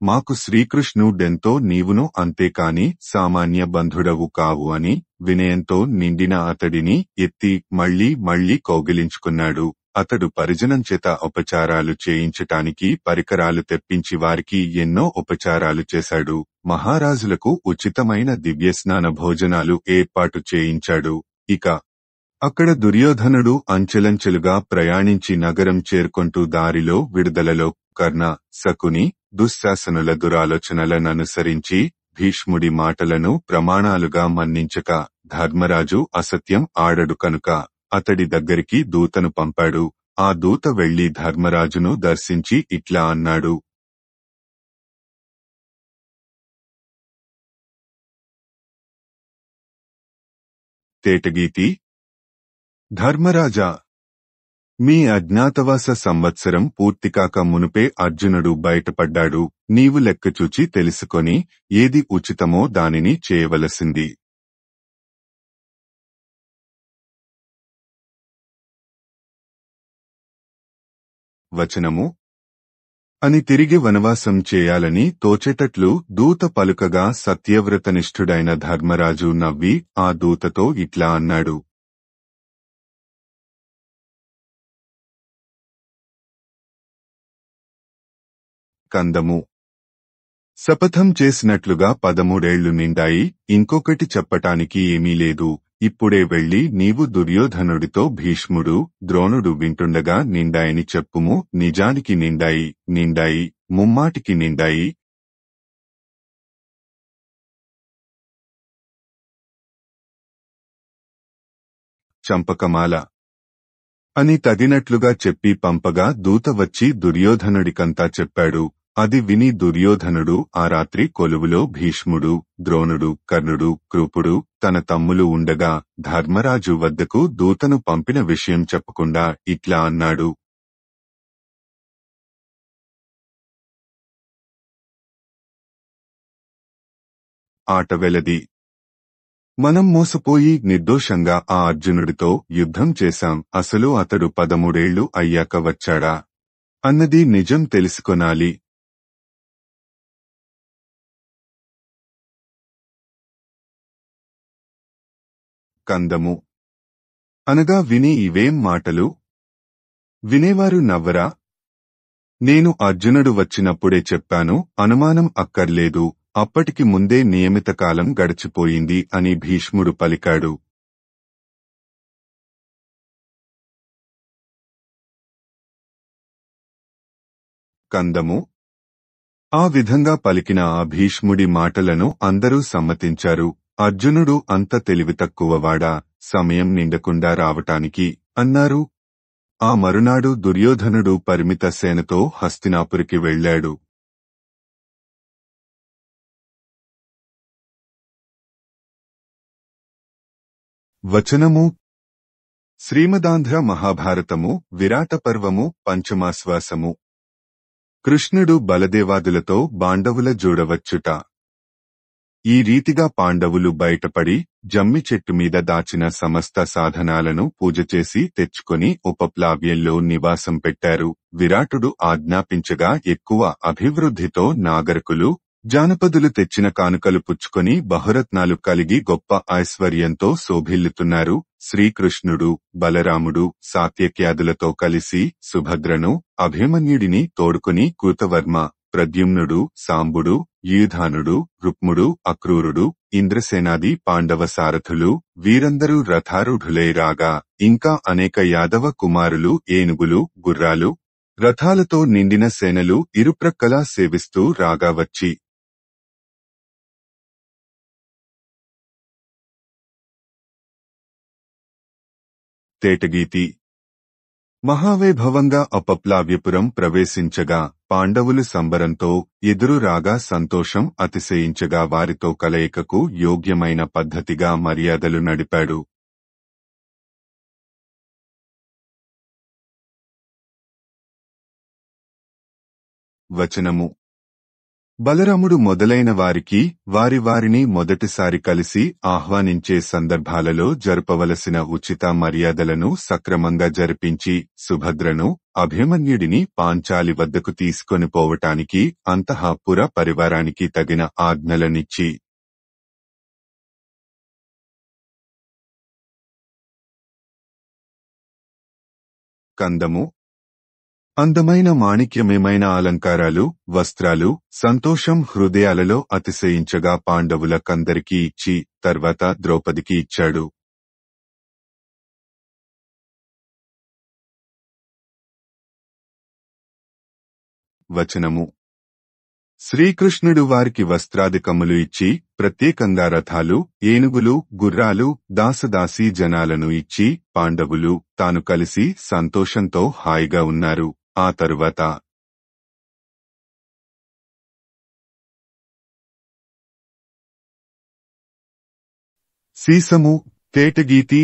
మాకు శ్రీకృష్ణుడెంతో నీవును అంతేకాని సామాన్య బంధుడవు కావు అని వినయంతో నిండిన అతడిని ఎత్తి మళ్లీ మళ్లీ కౌగిలించుకున్నాడు అతడు పరిజనం చేత ఉపచారాలు చేయించటానికి పరికరాలు తెప్పించి వారికి ఎన్నో ఉపచారాలు చేశాడు మహారాజులకు ఉచితమైన దివ్యస్నాన భోజనాలు ఏర్పాటు చేయించాడు ఇక అక్కడ దుర్యోధనుడు అంచెలంచెలుగా ప్రయాణించి నగరం చేరుకుంటూ దారిలో విడుదలలో కర్ణ శకుని దుశ్శాసనుల అనుసరించి భీష్ముడి మాటలను ప్రమాణాలుగా మన్నించక ధర్మరాజు అసత్యం ఆడడు కనుక అతడి దగ్గరికి దూతను పంపాడు ఆ దూత వెళ్లి ధర్మరాజును దర్శించి ఇట్లా అన్నాడు తేటగీతి ధర్మరాజా మీ అజ్ఞాతవాస సంవత్సరం పూర్తికాక మునుపే అర్జునుడు బయటపడ్డాడు నీవు లెక్కచూచి తెలుసుకొని ఏది ఉచితమో దానిని చేయవలసింది వచనము అని తిరిగి వనవాసం చేయాలని తోచేటట్లు దూత పలుకగా సత్యవ్రతనిష్ఠుడైన ధర్మరాజు నవ్వి ఆ దూతతో ఇట్లా అన్నాడు కందము శపథం చేసినట్లుగా పదమూడేళ్లు నిండాయి ఇంకొకటి చెప్పటానికి ఏమీ లేదు ఇప్పుడే వెళ్లి నీవు దుర్యోధనుడితో భీష్ముడు ద్రోణుడు వింటుండగా నిండాయని చెప్పుము నిజానికి నిండాయి నిండాయి ముమ్మాటికి నిండాయి చంపకమాల అని తగినట్లుగా చెప్పి పంపగా దూత వచ్చి దుర్యోధనుడికంతా చెప్పాడు అది విని దుర్యోధనుడు ఆ రాత్రి కొలువులో భీష్ముడు ద్రోణుడు కర్ణుడు కృపుడు తన తమ్ములు ఉండగా ధర్మరాజు వద్దకు దూతను పంపిన విషయం చెప్పకుండా ఇట్లా అన్నాడు ఆటవెలది మనం మోసపోయి నిర్దోషంగా ఆ అర్జునుడితో యుద్ధం చేశాం అసలు అతడు పదమూడేళ్లు అయ్యాక వచ్చాడా అన్నది నిజం తెలుసుకొనాలి కందము అనగా విని ఇవేం మాటలు వినేవారు నవ్వరా నేను అర్జునుడు వచ్చినప్పుడే చెప్పాను అనుమానం అక్కర్లేదు అప్పటికి ముందే నియమిత కాలం గడిచిపోయింది అని భీష్ముడు పలికాడు కందము ఆ విధంగా పలికిన ఆ భీష్ముడి మాటలను అందరూ సమ్మతించారు అర్జునుడు అంత తెలివి తక్కువవాడా సమయం నిండకుండా రావటానికి అన్నారు ఆ మరునాడు దుర్యోధనుడు పరిమిత సేనతో హస్తినాపురికి వెళ్లాడు వచనము శ్రీమదాంధ్ర మహాభారతము విరాట పర్వము పంచమాశ్వాసము కృష్ణుడు బలదేవాదులతో బాండవుల జూడవచ్చుట ఈ రీతిగా పాండవులు బయటపడి జమ్మి చెట్టు మీద దాచిన సమస్త సాధనాలను పూజ చేసి తెచ్చుకుని ఉపప్లావ్యంలో నివాసం పెట్టారు విరాటుడు ఆజ్ఞాపించగా ఎక్కువ అభివృద్ధితో నాగరికులు జానపదులు తెచ్చిన కానుకలు పుచ్చుకొని బహురత్నాలు కలిగి గొప్ప ఐశ్వర్యంతో శోభిల్లుతున్నారు శ్రీకృష్ణుడు బలరాముడు సాత్యక్యాదులతో కలిసి సుభద్రను అభిమన్యుడిని తోడుకుని కృతవర్మ ప్రద్యుమ్నుడు సాంబుడు యుధానుడు రుక్ముడు అక్రూరుడు ఇంద్రసేనాది పాండవ సారథులు వీరందరూ రథారూఢులై రాగా ఇంకా అనేక యాదవ కుమారులు ఏనుగులు గుర్రాలు రథాలతో నిండిన సేనలు ఇరుప్రక్కలా సేవిస్తూ రాగా వచ్చి తేటగీతి మహావైభవంగా అపప్లావ్యపురం ప్రవేశించగా పాండవులు సంబరంతో ఎదురు రాగా సంతోషం అతిశయించగా వారితో కలయికకు యోగ్యమైన పద్ధతిగా మర్యాదలు నడిపాడు వచనము బలరాముడు మొదలైన వారికి వారి వారిని మొదటిసారి కలిసి ఆహ్వానించే సందర్భాలలో జరపవలసిన ఉచిత మర్యాదలను సక్రమంగా జరిపించి సుభద్రను అభిమన్యుడిని పాంచాలి వద్దకు తీసుకొని పోవటానికి అంతఃపుర పరివారానికి తగిన ఆజ్ఞలనిచ్చి కందము అందమైన మాణిక్యమేమైన అలంకారాలు వస్త్రాలు సంతోషం హృదయాలలో అతిశయించగా పాండవుల కందరికీ ఇచ్చి తర్వాత ద్రౌపదికి ఇచ్చాడు వచనము శ్రీకృష్ణుడు వారికి వస్త్రాధికములు ఇచ్చి ప్రత్యేకంగా రథాలు ఏనుగులు గుర్రాలు దాసదాసీ జనాలను ఇచ్చి పాండవులు తాను కలిసి సంతోషంతో హాయిగా ఉన్నారు ఆ తరువాత సీసము తేటగీతి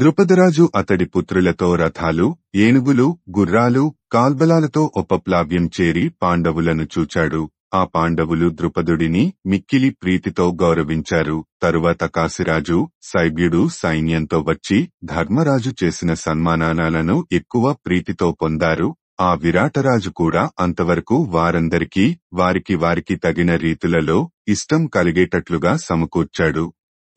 ద్రుపదరాజు అతడి పుత్రులతో రథాలు ఏనుగులు గుర్రాలు కాల్బలాలతో ఉపప్లావ్యం చేరి పాండవులను చూచాడు ఆ పాండవులు ద్రుపదుడిని మిక్కిలి ప్రీతితో గౌరవించారు తరువాత కాశీరాజు సైభ్యుడు సైన్యంతో వచ్చి ధర్మరాజు చేసిన సన్మానాలను ఎక్కువ ప్రీతితో పొందారు ఆ విరాటరాజు కూడా అంతవరకు వారందరికీ వారికి వారికి తగిన రీతులలో ఇష్టం కలిగేటట్లుగా సమకూర్చాడు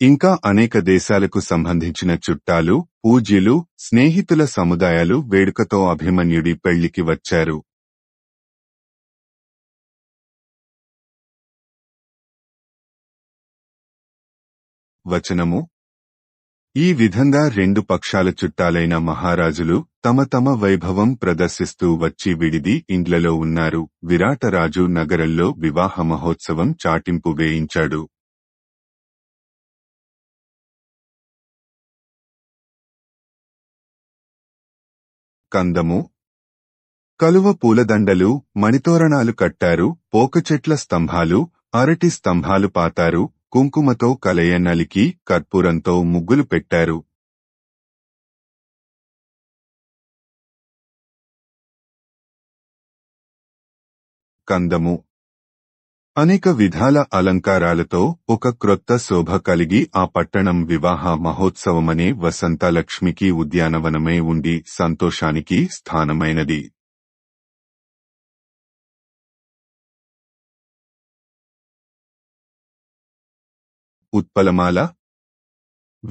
ఇంకా అనేక దేశాలకు సంబంధించిన చుట్టాలు పూజ్యులు స్నేహితుల సముదాయాలు వేడుకతో అభిమన్యుడి పెళ్లికి వచ్చారు వచనము ఈ విధంగా రెండు పక్షాల చుట్టాలైన మహారాజులు తమ తమ వైభవం ప్రదర్శిస్తూ వచ్చి విడిది ఇండ్లలో ఉన్నారు విరాటరాజు నగరంలో వివాహ మహోత్సవం చాటింపు వేయించాడు కందము కలువ పూలదండలు మణితోరణాలు కట్టారు పోకచెట్ల స్తంభాలు అరటి స్తంభాలు పాతారు కుంకుమతో కలయ నలికి కర్పూరంతో ముగ్గులు పెట్టారు కందము అనేక విధాల అలంకారాలతో ఒక క్రొత్త శోభ కలిగి ఆ పట్టణం వివాహ మహోత్సవమనే వసంతలక్ష్మికి ఉద్యానవనమే ఉండి సంతోషానికి స్థానమైనది ఉత్పలమాల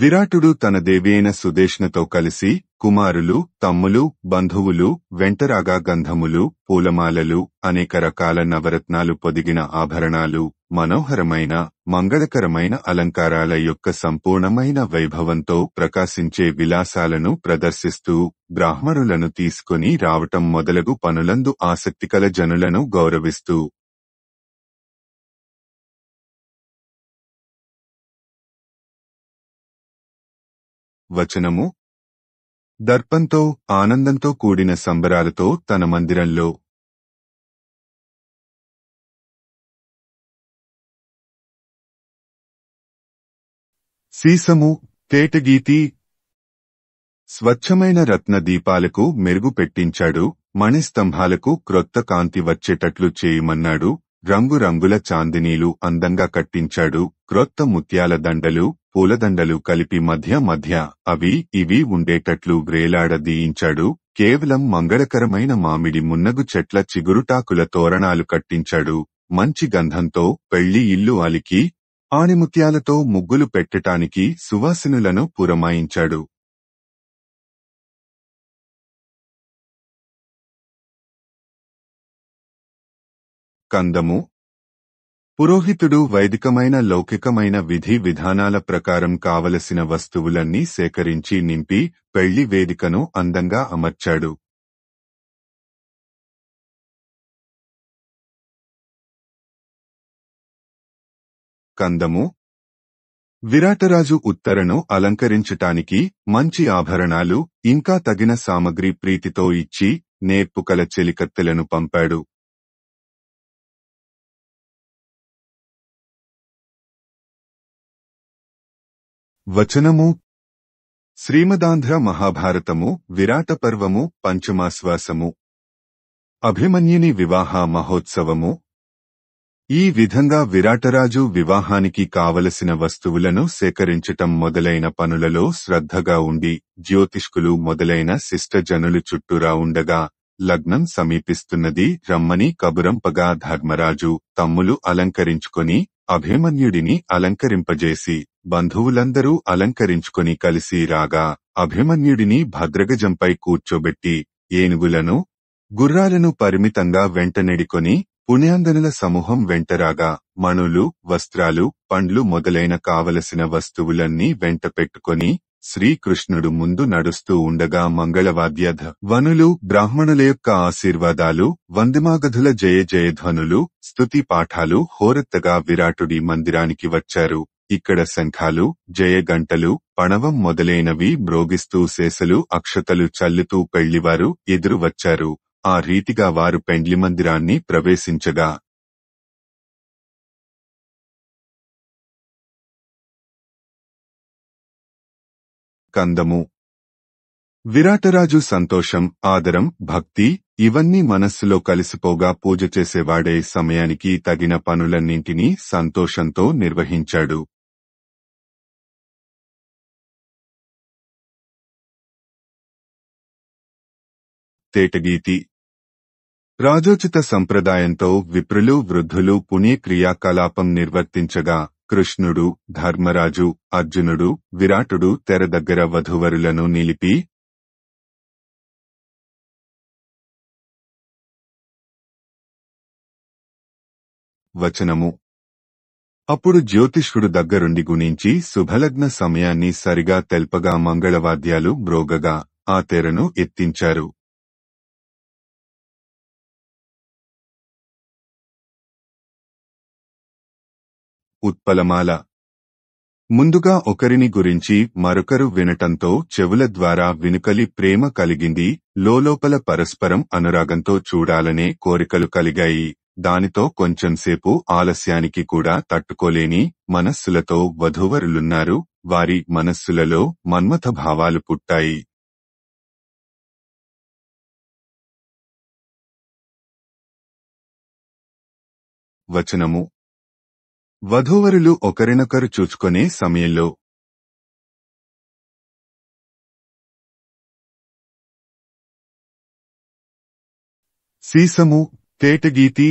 విరాటుడు తన దేవేన సుదేష్ణతో కలిసి కుమారులు తమ్ములు బంధువులు వెంటరాగా గంధములు పూలమాలలు అనేక రకాల నవరత్నాలు పొదిగిన ఆభరణాలు మనోహరమైన మంగళకరమైన అలంకారాల యొక్క సంపూర్ణమైన వైభవంతో ప్రకాశించే విలాసాలను ప్రదర్శిస్తూ బ్రాహ్మణులను తీసుకుని రావటం మొదలగు పనులందు ఆసక్తికల జనులను గౌరవిస్తూ వచనము దర్పంతో ఆనందంతో కూడిన సంబరాలతో తన మందిరంలో సీసము తేటగీతి స్వచ్ఛమైన రత్న దీపాలకు మెరుగు పెట్టించాడు మణిస్తంభాలకు క్రొత్త కాంతి వచ్చేటట్లు చేయమన్నాడు రంగురంగుల చాందినీలు అందంగా కట్టించాడు క్రొత్త ముత్యాల దండలు పూలదండలు కలిపి మధ్య మధ్య అవి ఇవి ఉండేటట్లు గ్రేలాడదీయించాడు కేవలం మంగళకరమైన మామిడి మున్నగు చెట్ల చిగురుటాకుల తోరణాలు కట్టించాడు మంచి గంధంతో పెళ్లి ఇల్లు అలికి ఆణిముత్యాలతో ముగ్గులు పెట్టటానికి సువాసినులను పురమాయించాడు కందము పురోహితుడు వైదికమైన లౌకికమైన విధి విధానాల ప్రకారం కావలసిన వస్తువులన్నీ సేకరించి నింపి పెళ్లి వేదికను అందంగా అమర్చాడు కందము విరాటరాజు ఉత్తరను అలంకరించటానికి మంచి ఆభరణాలు ఇంకా తగిన సామగ్రి ప్రీతితో ఇచ్చి నేర్పుకల చెలికత్తెలను పంపాడు వచనము శ్రీమదాంధ్ర మహాభారతము విరాట పర్వము పంచమాశ్వాసము అభిమన్యుని వివాహ మహోత్సవము ఈ విధంగా విరాటరాజు వివాహానికి కావలసిన వస్తువులను సేకరించటం మొదలైన పనులలో శ్రద్ధగా ఉండి జ్యోతిష్కులు మొదలైన శిష్టజనులు చుట్టూరా ఉండగా లగ్నం సమీపిస్తున్నది రమ్మని కబురంపగా ధర్మరాజు తమ్ములు అలంకరించుకుని అభిమన్యుడిని అలంకరింపజేసి బంధువులందరూ అలంకరించుకొని కలిసి రాగా అభిమన్యుడిని భద్రగజంపై కూర్చోబెట్టి ఏనుగులను గుర్రాలను పరిమితంగా వెంటనెడికొని పుణ్యాందనుల సమూహం వెంటరాగా మణులు వస్త్రాలు పండ్లు మొదలైన కావలసిన వస్తువులన్నీ వెంట పెట్టుకొని శ్రీకృష్ణుడు ముందు నడుస్తూ ఉండగా మంగళవాద్యధ వనులు బ్రాహ్మణుల యొక్క ఆశీర్వాదాలు వందిమాగధుల జయ జయధ్వనులు స్తుతి పాఠాలు హోరెత్తగా విరాటుడి మందిరానికి వచ్చారు ఇక్కడ శంఖాలు జయగంటలు పణవం మొదలైనవి మ్రోగిస్తూ శేసలు అక్షతలు చల్లుతూ పెళ్లివారు ఎదురు వచ్చారు ఆ రీతిగా వారు పెండ్లిమందిరాన్ని ప్రవేశించగా కందము విరాటరాజు సంతోషం ఆదరం భక్తి ఇవన్నీ మనస్సులో కలిసిపోగా పూజ చేసేవాడే సమయానికి తగిన పనులన్నింటినీ సంతోషంతో నిర్వహించాడు తేటగీతి రాజోచిత సంప్రదాయంతో విప్రులు వృద్ధులు పుణ్యక్రియాకలాపం నిర్వర్తించగా కృష్ణుడు ధర్మరాజు అర్జునుడు విరాటుడు తెర దగ్గర వధువరులను నిలిపి వచనము అప్పుడు జ్యోతిష్కుడు దగ్గరుండి గుణించి శుభలగ్న సమయాన్ని సరిగా తెల్పగా మంగళవాద్యాలు బ్రోగగా ఆ తెరను ఎత్తించారు ఉత్పలమాల ముందుగా ఒకరిని గురించి మరొకరు వినటంతో చెవుల ద్వారా వినుకలి ప్రేమ కలిగింది లోలోపల పరస్పరం అనురాగంతో చూడాలనే కోరికలు కలిగాయి దానితో కొంచెంసేపు ఆలస్యానికి కూడా తట్టుకోలేని మనస్సులతో వధూవరులున్నారు వారి మనస్సులలో మన్మథ భావాలు పుట్టాయి వచనము వధూవరులు ఒకరినొకరు చూచుకునే సమయంలో సీసము తేటగీతి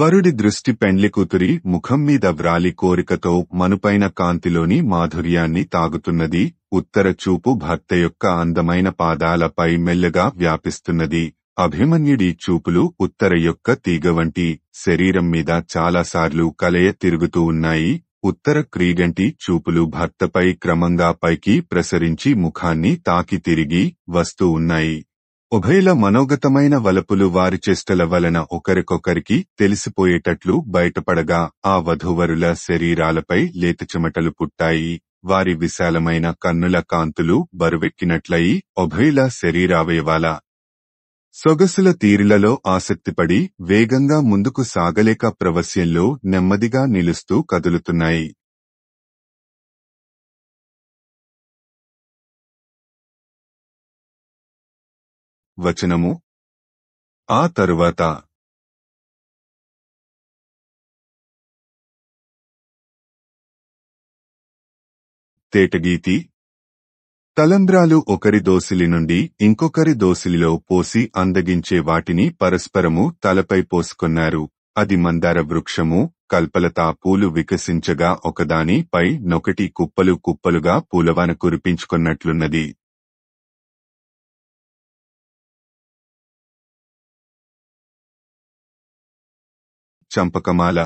వరుడి దృష్టి పెండ్లి కూతురి ముఖం మీద వ్రాలి కోరికతో మనుపైన కాంతిలోని మాధుర్యాన్ని తాగుతున్నది ఉత్తర చూపు భర్త యొక్క అందమైన పాదాలపై మెల్లగా వ్యాపిస్తున్నది అభిమన్యుడి చూపులు ఉత్తర యొక్క తీగ వంటి శరీరం మీద చాలాసార్లు కలయ తిరుగుతూ ఉన్నాయి ఉత్తర క్రీగంటి చూపులు భర్తపై క్రమంగా పైకి ప్రసరించి ముఖాన్ని తాకి తిరిగి వస్తూ ఉన్నాయి ఉభయల మనోగతమైన వలపులు వారి చేష్టల వలన ఒకరికొకరికి తెలిసిపోయేటట్లు బయటపడగా ఆ వధూవరుల శరీరాలపై లేత చెమటలు పుట్టాయి వారి విశాలమైన కన్నుల కాంతులు బరువెక్కినట్లయి ఉభయల శరీరావయవాల సొగసుల తీరులలో ఆసక్తిపడి వేగంగా ముందుకు సాగలేక ప్రవస్యంలో నెమ్మదిగా నిలుస్తూ కదులుతున్నాయి వచనము ఆ తరువాత తేటగీతి తలంద్రాలు ఒకరి దోసిలి నుండి ఇంకొకరి దోసిలిలో పోసి అందగించే వాటిని పరస్పరము తలపై పోసుకున్నారు అది మందార వృక్షము కల్పలతా పూలు వికసించగా ఒకదాని పై నొకటి కుప్పలు కుప్పలుగా పూలవన కురిపించుకున్నట్లున్నది చంపకమాల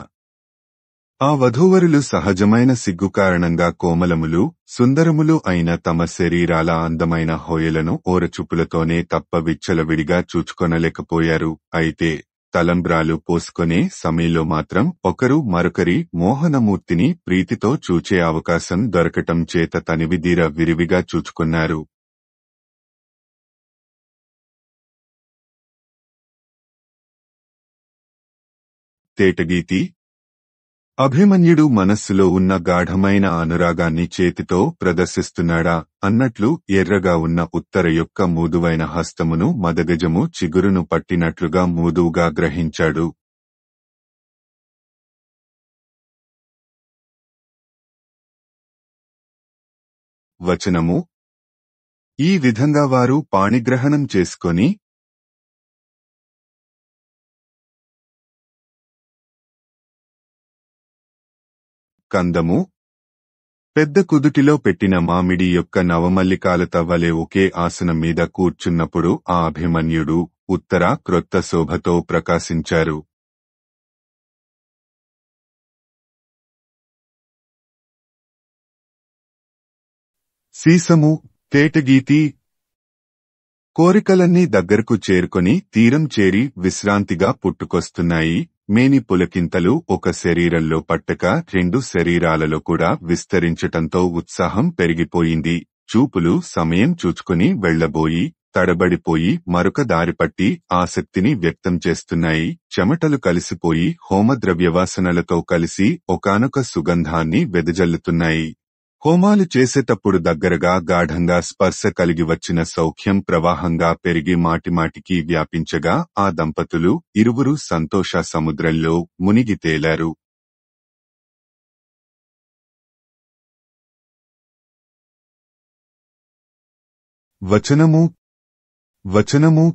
ఆ వధూవరులు సహజమైన సిగ్గు కారణంగా కోమలములు సుందరములు అయిన తమ శరీరాల అందమైన హోయలను ఓరచుప్పులతోనే తప్ప విచ్చలవిడిగా చూచుకొనలేకపోయారు అయితే తలంబ్రాలు పోసుకునే సమయంలో మాత్రం ఒకరు మరొకరి మోహనమూర్తిని ప్రీతితో చూచే అవకాశం దొరకటం చేత తనివిదీర విరివిగా చూచుకున్నారు తేటగీతి అభిమన్యుడు మనస్సులో ఉన్న గాఢమైన అనురాగాన్ని చేతితో ప్రదర్శిస్తున్నాడా అన్నట్లు ఎర్రగా ఉన్న ఉత్తర యొక్క మూదువైన హస్తమును మదగజము చిగురును పట్టినట్లుగా మూదువుగా గ్రహించాడు వచనము ఈ విధంగా వారు పాణిగ్రహణం చేసుకొని కందము పెద్ద కుదుటిలో పెట్టిన మామిడి యొక్క నవమల్లికాలత వలె ఒకే ఆసనం మీద కూర్చున్నప్పుడు ఆ అభిమన్యుడు ఉత్తర క్రొత్త శోభతో ప్రకాశించారు సీసము తేటగీతి కోరికలన్నీ దగ్గరకు చేరుకొని తీరం చేరి విశ్రాంతిగా పుట్టుకొస్తున్నాయి మేని పులకింతలు ఒక శరీరంలో పట్టక రెండు శరీరాలలో కూడా విస్తరించటంతో ఉత్సాహం పెరిగిపోయింది చూపులు సమయం చూచుకుని వెళ్లబోయి తడబడిపోయి మరొక దారిపట్టి ఆసక్తిని వ్యక్తం చేస్తున్నాయి చెమటలు కలిసిపోయి హోమద్రవ్యవాసనలతో కలిసి ఒకనొక సుగంధాన్ని వెదజల్లుతున్నాయి హోమాలు చేసేటప్పుడు దగ్గరగా గాఢంగా స్పర్శ కలిగి వచ్చిన సౌఖ్యం ప్రవాహంగా పెరిగి మాటిమాటికి వ్యాపించగా ఆ దంపతులు ఇరువురు సంతోష సముద్రంలో మునిగి తేలారు వచనము వచనము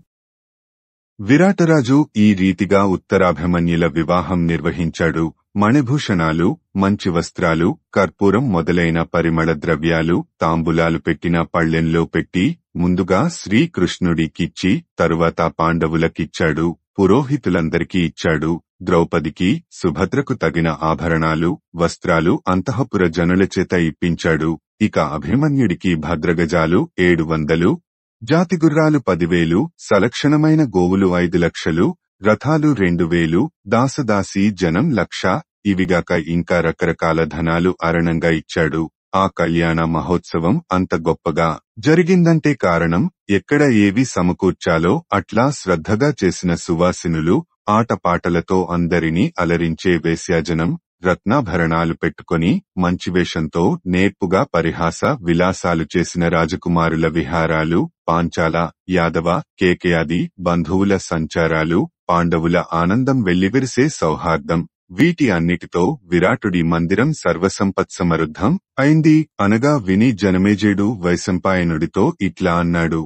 విరాటరాజు ఈ రీతిగా ఉత్తరాభిమన్యుల వివాహం నిర్వహించాడు మణిభూషణాలు మంచి వస్త్రాలు కర్పూరం మొదలైన పరిమళ ద్రవ్యాలు తాంబూలాలు పెట్టిన పళ్ళెంలో పెట్టి ముందుగా శ్రీకృష్ణుడికిచ్చి తరువాత పాండవులకిచ్చాడు పురోహితులందరికీ ఇచ్చాడు ద్రౌపదికి సుభద్రకు తగిన ఆభరణాలు వస్త్రాలు అంతఃపుర జనుల చేత ఇప్పించాడు ఇక అభిమన్యుడికి భద్రగజాలు ఏడు వందలు జాతిగుర్రాలు పదివేలు సలక్షణమైన గోవులు ఐదు లక్షలు రథాలు రెండు వేలు దాసదాసీ జనం లక్ష ఇవిగాక ఇంకా రకరకాల ధనాలు అరణంగా ఇచ్చాడు ఆ కళ్యాణ మహోత్సవం అంత గొప్పగా జరిగిందంటే కారణం ఎక్కడ ఏవి సమకూర్చాలో అట్లా శ్రద్ధగా చేసిన సువాసినులు ఆటపాటలతో అందరినీ అలరించే వేశ్యాజనం రత్నాభరణాలు పెట్టుకుని మంచివేషంతో నేర్పుగా పరిహాస విలాసాలు చేసిన రాజకుమారుల విహారాలు పాంచాల యాదవ కేకేయాది బంధువుల సంచారాలు పాండవుల ఆనందం వెల్లివిరిసే సౌహార్దం వీటి అన్నిటితో విరాటుడి మందిరం సర్వసంపత్సమరుద్ధం అయింది అనగా విని జనమేజేడు వైశంపాయనుడితో ఇట్లా అన్నాడు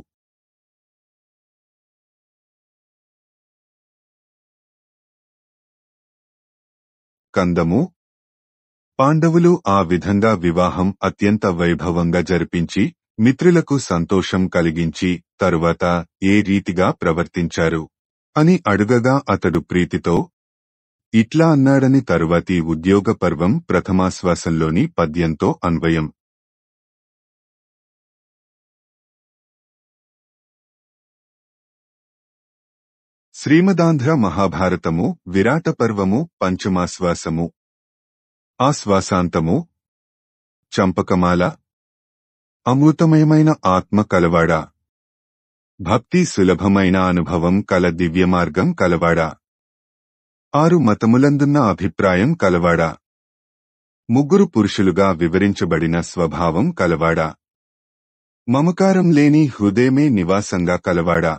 కందము పాండవులు ఆ విధంగా వివాహం అత్యంత వైభవంగా జరిపించి మిత్రులకు సంతోషం కలిగించి తరువాత ఏ రీతిగా ప్రవర్తించారు అని అడుగగా అతడు ప్రీతితో ఇట్లా అన్నాడని తరువాతి ఉద్యోగ పర్వం ప్రథమాశ్వాసంలోని పద్యంతో అన్వయం శ్రీమదాంధ్ర మహాభారతము విరాట పర్వము పంచమాశ్వాసము ఆశ్వాసాంతము చంపకమాల అమృతమయమైన ఆత్మ కలవాడా భక్తి సులభమైన అనుభవం కల దివ్యమార్గం కలవాడా ఆరు మతములందున్న అభిప్రాయం కలవాడా ముగ్గురు పురుషులుగా వివరించబడిన స్వభావం కలవాడా మమకారం లేని హృదయమే నివాసంగా కలవాడా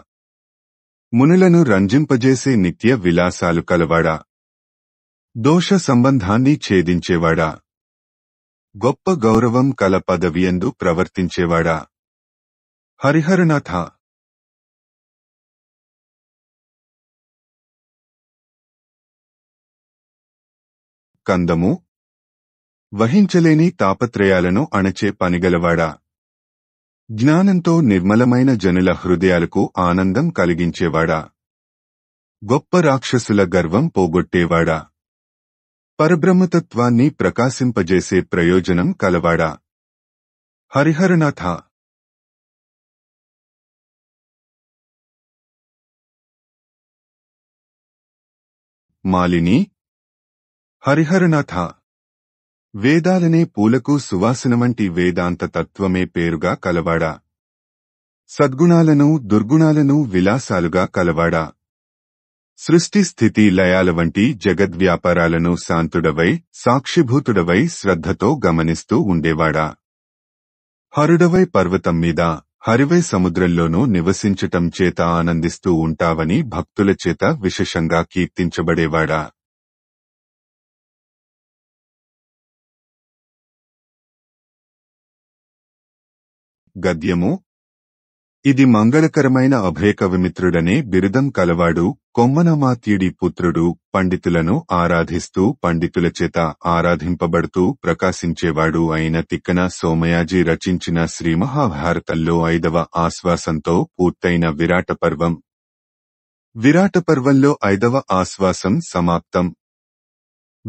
మునులను రంజింపజేసే నిత్య విలాసాలు కలవాడా దోష సంబంధాన్ని ఛేదించేవాడా గొప్ప గౌరవం కల పదవియందు ప్రవర్తించేవాడా హరిహరనాథ కందము వహించలేని తాపత్రయాలను అణచే పనిగలవాడా జ్ఞానంతో నిర్మలమైన జనుల హృదయాలకు ఆనందం కలిగించేవాడా గొప్ప రాక్షసుల గర్వం పోగొట్టేవాడా పరబ్రహ్మతత్వాన్ని ప్రకాశింపజేసే ప్రయోజనం కలవాడా హరిహరనాథ మాలిని హరిహరనాథ వేదాలనే పూలకు సువాసనమంటి వేదాంత తత్వమే పేరుగా కలవాడా సద్గుణాలను దుర్గుణాలను విలాసాలుగా కలవాడా సృష్టి స్థితి లయాల వంటి జగద్వ్యాపారాలను శాంతుడవై సాక్షిభూతుడవై శ్రద్ధతో గమనిస్తూ ఉండేవాడా హరుడవై పర్వతం మీద హరివై సముద్రంలోనూ నివసించటం చేత ఆనందిస్తూ ఉంటావని భక్తుల చేత విశేషంగా కీర్తించబడేవాడా గద్యము ఇది మంగళకరమైన అభయ విమిత్రుడనే బిరుదం కలవాడు కొమ్మనమాత్యుడి పుత్రుడు పండితులను ఆరాధిస్తూ పండితుల చేత ఆరాధింపబడుతూ ప్రకాశించేవాడు అయిన తిక్కన సోమయాజీ రచించిన శ్రీ మహాభారతంలో ఐదవ ఆశ్వాసంతో పూర్తయిన విరాట పర్వం విరాట పర్వంలో ఐదవ ఆశ్వాసం సమాప్తం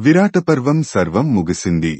విరాట పర్వం సర్వం ముగిసింది